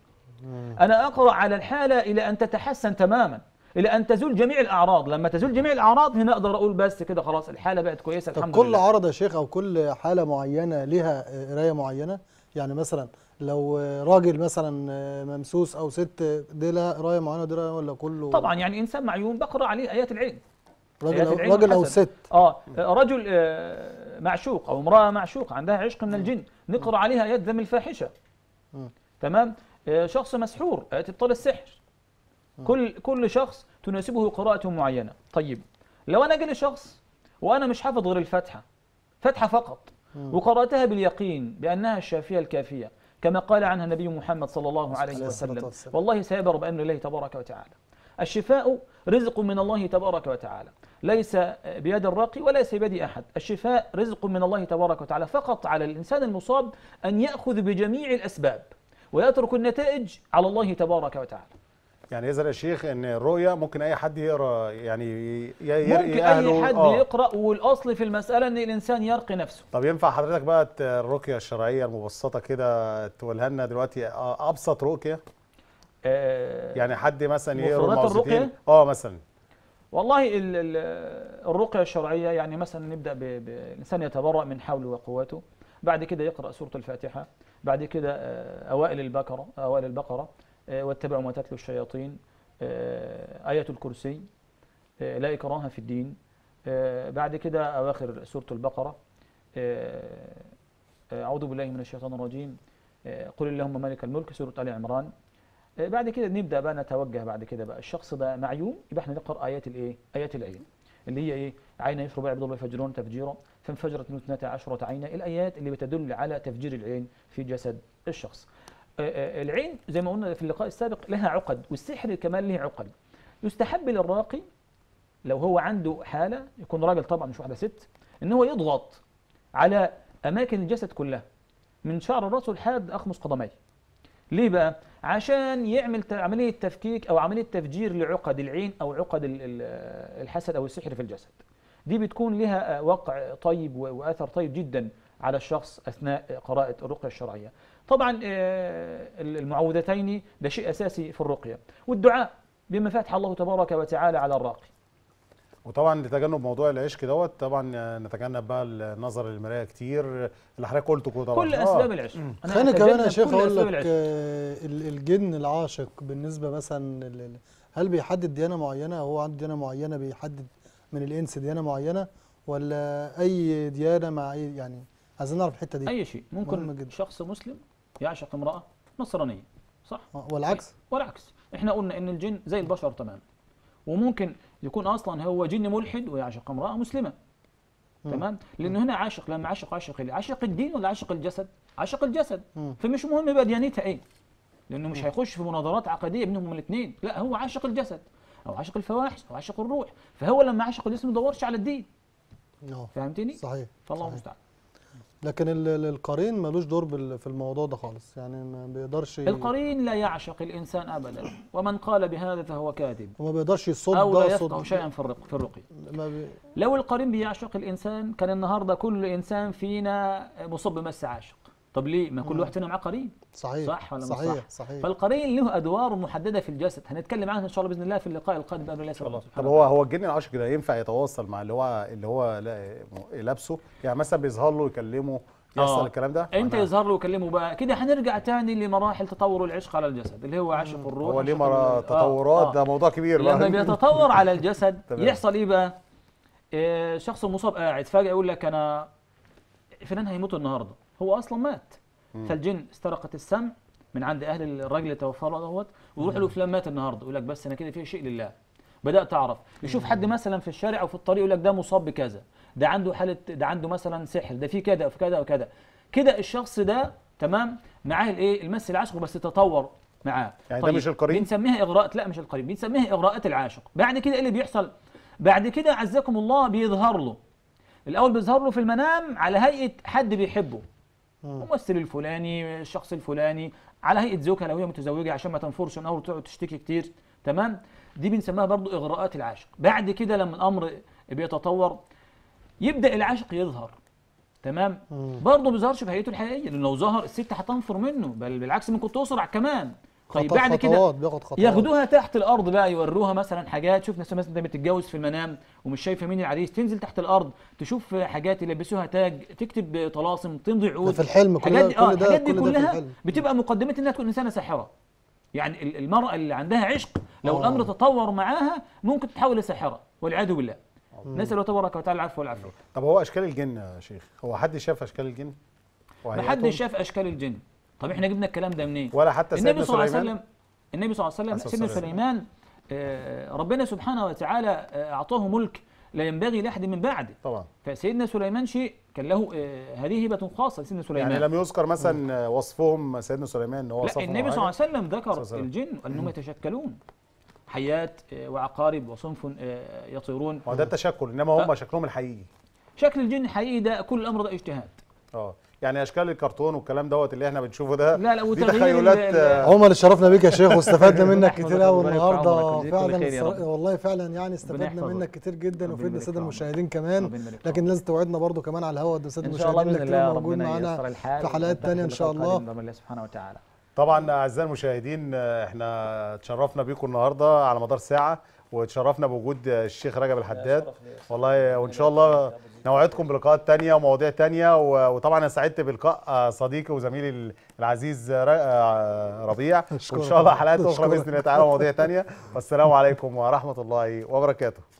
انا اقرا على الحاله الى ان تتحسن تماما الى ان تزول جميع الاعراض لما تزول جميع الاعراض هنا اقدر اقول بس كده خلاص الحاله بقت كويسه الحمد كل لله كل عرض يا شيخ او كل حاله معينه لها قرايه معينه يعني مثلا لو راجل مثلا ممسوس او ست دي لها قرايه معينه دي قرايه ولا كله طبعا يعني انسان معيون بقرا عليه ايات العين راجل او راجل او ست اه رجل آه معشوق او امراه معشوقه عندها عشق من الجن نقرا عليها ايات ذم الفاحشه تمام آه شخص مسحور ايات ابطال السحر آه. كل كل شخص تناسبه قراءة معينة طيب لو أنا جالي شخص وأنا مش حافظ غير الفاتحة فاتحة فقط آه. وقرأتها باليقين بأنها الشافية الكافية كما قال عنها النبي محمد صلى الله عليه وسلم والله سيبر بأمر الله تبارك وتعالى الشفاء رزق من الله تبارك وتعالى ليس بيد الراقي وليس بيد أحد الشفاء رزق من الله تبارك وتعالى فقط على الإنسان المصاب أن يأخذ بجميع الأسباب ويترك النتائج على الله تبارك وتعالى يعني اذا يا شيخ ان الرؤيه ممكن اي حد يقرا يعني يرقي ممكن اي حد آه. يقرا والاصل في المساله ان الانسان يرقي نفسه طب ينفع حضرتك بقى الرقيه الشرعيه المبسطه كده تقولها لنا دلوقتي ابسط رقيه آه، يعني حد مثلا يقرا الرقيه اه مثلا والله الرقيه الشرعيه يعني مثلا نبدا بالانسان يتبرأ من حوله وقواته بعد كده يقرا سوره الفاتحه بعد كده آه، اوائل البقره اوائل البقره آه، واتبعوا ما تتلو الشياطين آه، آية الكرسي آه، لا إكراه في الدين بعد كده أواخر سورة البقرة أعوذ بالله من الشيطان الرجيم قل اللهم مالك الملك سورة آل عمران بعد كده نبدا بقى نتوجه بعد كده بقى الشخص ده معيوم يبقى احنا نقرا ايات الايه؟ ايات العين اللي هي ايه؟ عين يشرب عبد الله يفجرون تفجيرا فانفجرت من 12 عينا الايات اللي بتدل على تفجير العين في جسد الشخص. آه، آه، العين زي ما قلنا في اللقاء السابق لها عقد والسحر كمان له عقد يستحب للراقي لو هو عنده حالة يكون راجل طبعا مش واحدة ست ان هو يضغط على اماكن الجسد كلها من شعر الراس لحد اخمص قدميه ليه بقى عشان يعمل عمليه تفكيك او عمليه تفجير لعقد العين او عقد الحسد او السحر في الجسد دي بتكون لها آه، وقع طيب واثر طيب جدا على الشخص اثناء قراءه الرقيه الشرعيه طبعا آه، المعوذتين ده شيء أساسي في الرقية والدعاء بما فتح الله تبارك وتعالى على الراقي وطبعا لتجنب موضوع العشق دوت طبعا آه، نتجنب بقى النظر للمرايه كتير اللي حضرتك قلته كله طبعا كل آه. اسباب العشق خليني كمان يا شيخ اقول لك الجن العاشق بالنسبه مثلا هل بيحدد ديانه معينه هو عنده ديانه معينه بيحدد من الانس ديانه معينه ولا اي ديانه مع اي يعني عايزين نعرف الحته دي اي شيء ممكن مهم جدا. شخص مسلم يعشق امرأة نصرانية صح؟ آه، والعكس طيب، والعكس احنا قلنا ان الجن زي البشر تمام وممكن يكون اصلا هو جن ملحد ويعشق امرأة مسلمة تمام؟ لان هنا عاشق لما عاشق عاشق عاشق الدين ولا عاشق الجسد؟ عاشق الجسد فمش مهم بقى ديانتها ايه؟ لانه مش هيخش في مناظرات عقديه بينهم الاثنين لا هو عاشق الجسد او عاشق الفواحش او عاشق الروح فهو لما عاشق الجسم ما يدورش على الدين نعم. فهمتني صحيح فالله المستعان لكن القرين ملوش دور في الموضوع ده خالص يعني ما بيقدرش ي... القرين لا يعشق الانسان ابدا ومن قال بهذا فهو كاذب وما بيقدرش يصد او لا يفقه شيئا في الرق في الرقي بي... لو القرين بيعشق الانسان كان النهارده كل انسان فينا مصب مس عاشق طب ليه ما كل واحد فينا معاه قرين صحيح صح ولا مش صح صحيح فالقرين له ادوار محدده في الجسد هنتكلم عنها ان شاء الله باذن الله في اللقاء القادم بامر الله سبحانه وتعالى طب هو هو الجن العاشق ده ينفع يتواصل مع اللي هو اللي هو لابسه يعني مثلا بيظهر له يكلمه يحصل آه. الكلام ده انت يظهر له يكلمه بقى كده هنرجع تاني لمراحل تطور العشق على الجسد اللي هو عاشق الروح هو ليه مرة آه، تطورات آه. ده موضوع كبير بقى لما بيتطور على الجسد يحصل ايه بقى آه شخص مصاب قاعد فجاه يقول لك انا فلان هيموت النهارده هو اصلا مات مم. فالجن استرقت السمع من عند اهل الراجل اللي توفى له دوت ويروح له فلان مات النهارده يقول لك بس انا كده في شيء لله بدات اعرف يشوف حد مثلا في الشارع او في الطريق يقول لك ده مصاب بكذا ده عنده حاله ده عنده مثلا سحر ده في كذا وفي كذا وكذا كده الشخص ده تمام معاه الايه المس العاشق بس تطور معاه يعني طيب ده مش القريب بنسميها اغراءات لا مش القريب بنسميها اغراءات العاشق بعد كده ايه اللي بيحصل بعد كده عزكم الله بيظهر له الاول بيظهر له في المنام على هيئه حد بيحبه الممثل الفلاني الشخص الفلاني على هيئه زوجها لو هي متزوجه عشان ما تنفرش من تقعد تشتكي كتير تمام دي بنسميها برضو اغراءات العاشق بعد كده لما الامر بيتطور يبدا العاشق يظهر تمام برضه ما بيظهرش في هيئته الحقيقيه لانه لو ظهر الست هتنفر منه بل بالعكس ممكن تسرع كمان طيب بعد كده ياخدوها تحت الارض بقى يوروها مثلا حاجات شوف ناس مثلا بتتجوز في المنام ومش شايفه مين العريس تنزل تحت الارض تشوف حاجات يلبسوها تاج تكتب طلاسم تمضي عود في الحلم كل ده آه، كل ده الحاجات دي كلها بتبقى مقدمه انها تكون انسانه ساحره يعني المراه اللي عندها عشق لو أوه. الامر تطور معاها ممكن تتحول لساحره والعياذ بالله آه. نسال الله تبارك وتعالى العفو والعافيه طب هو اشكال الجن يا شيخ هو حد شاف اشكال الجن؟ ما حد شاف اشكال الجن طب احنا جبنا الكلام ده منين؟ ولا حتى سيدنا سليمان النبي صلى الله عليه وسلم سيدنا سليمان آه، ربنا سبحانه وتعالى آه، اعطاه ملك لا ينبغي لاحد من بعده طبعا فسيدنا سليمان شيء كان له آه، هذه هبه خاصه لسيدنا سليمان يعني لم يذكر مثلا وصفهم سيدنا سليمان ان هو لا النبي صلى الله عليه وسلم ذكر الجن انهم يتشكلون حيات وعقارب وصنف يطيرون وده التشكل انما هم شكلهم الحقيقي شكل الجن الحقيقي ده كل الامر ده اجتهاد اه يعني اشكال الكرتون والكلام دوت اللي احنا بنشوفه ده لا لا وتخيلات عمر شرفنا بيك يا شيخ واستفدنا منك كتير قوي النهارده فعلا والله فعلا يعني استفدنا منك كتير جدا وفدنا الساده المشاهدين كمان لكن لازم توعدنا برده كمان على الهواء الساده المشاهدين انك تبقى موجود معانا في حلقات ثانيه ان شاء الله سبحانه وتعالى طبعا اعزائي المشاهدين احنا تشرفنا بيكم النهارده على مدار ساعه وتشرفنا بوجود الشيخ رجب الحداد والله وان شاء الله نوعدكم بلقاءات تانية ومواضيع تانية وطبعا انا سعدت بلقاء آه، صديقي وزميلي العزيز آه، ربيع وان شاء الله حلقات اخرى باذن الله تعالى ومواضيع تانية والسلام عليكم ورحمه الله وبركاته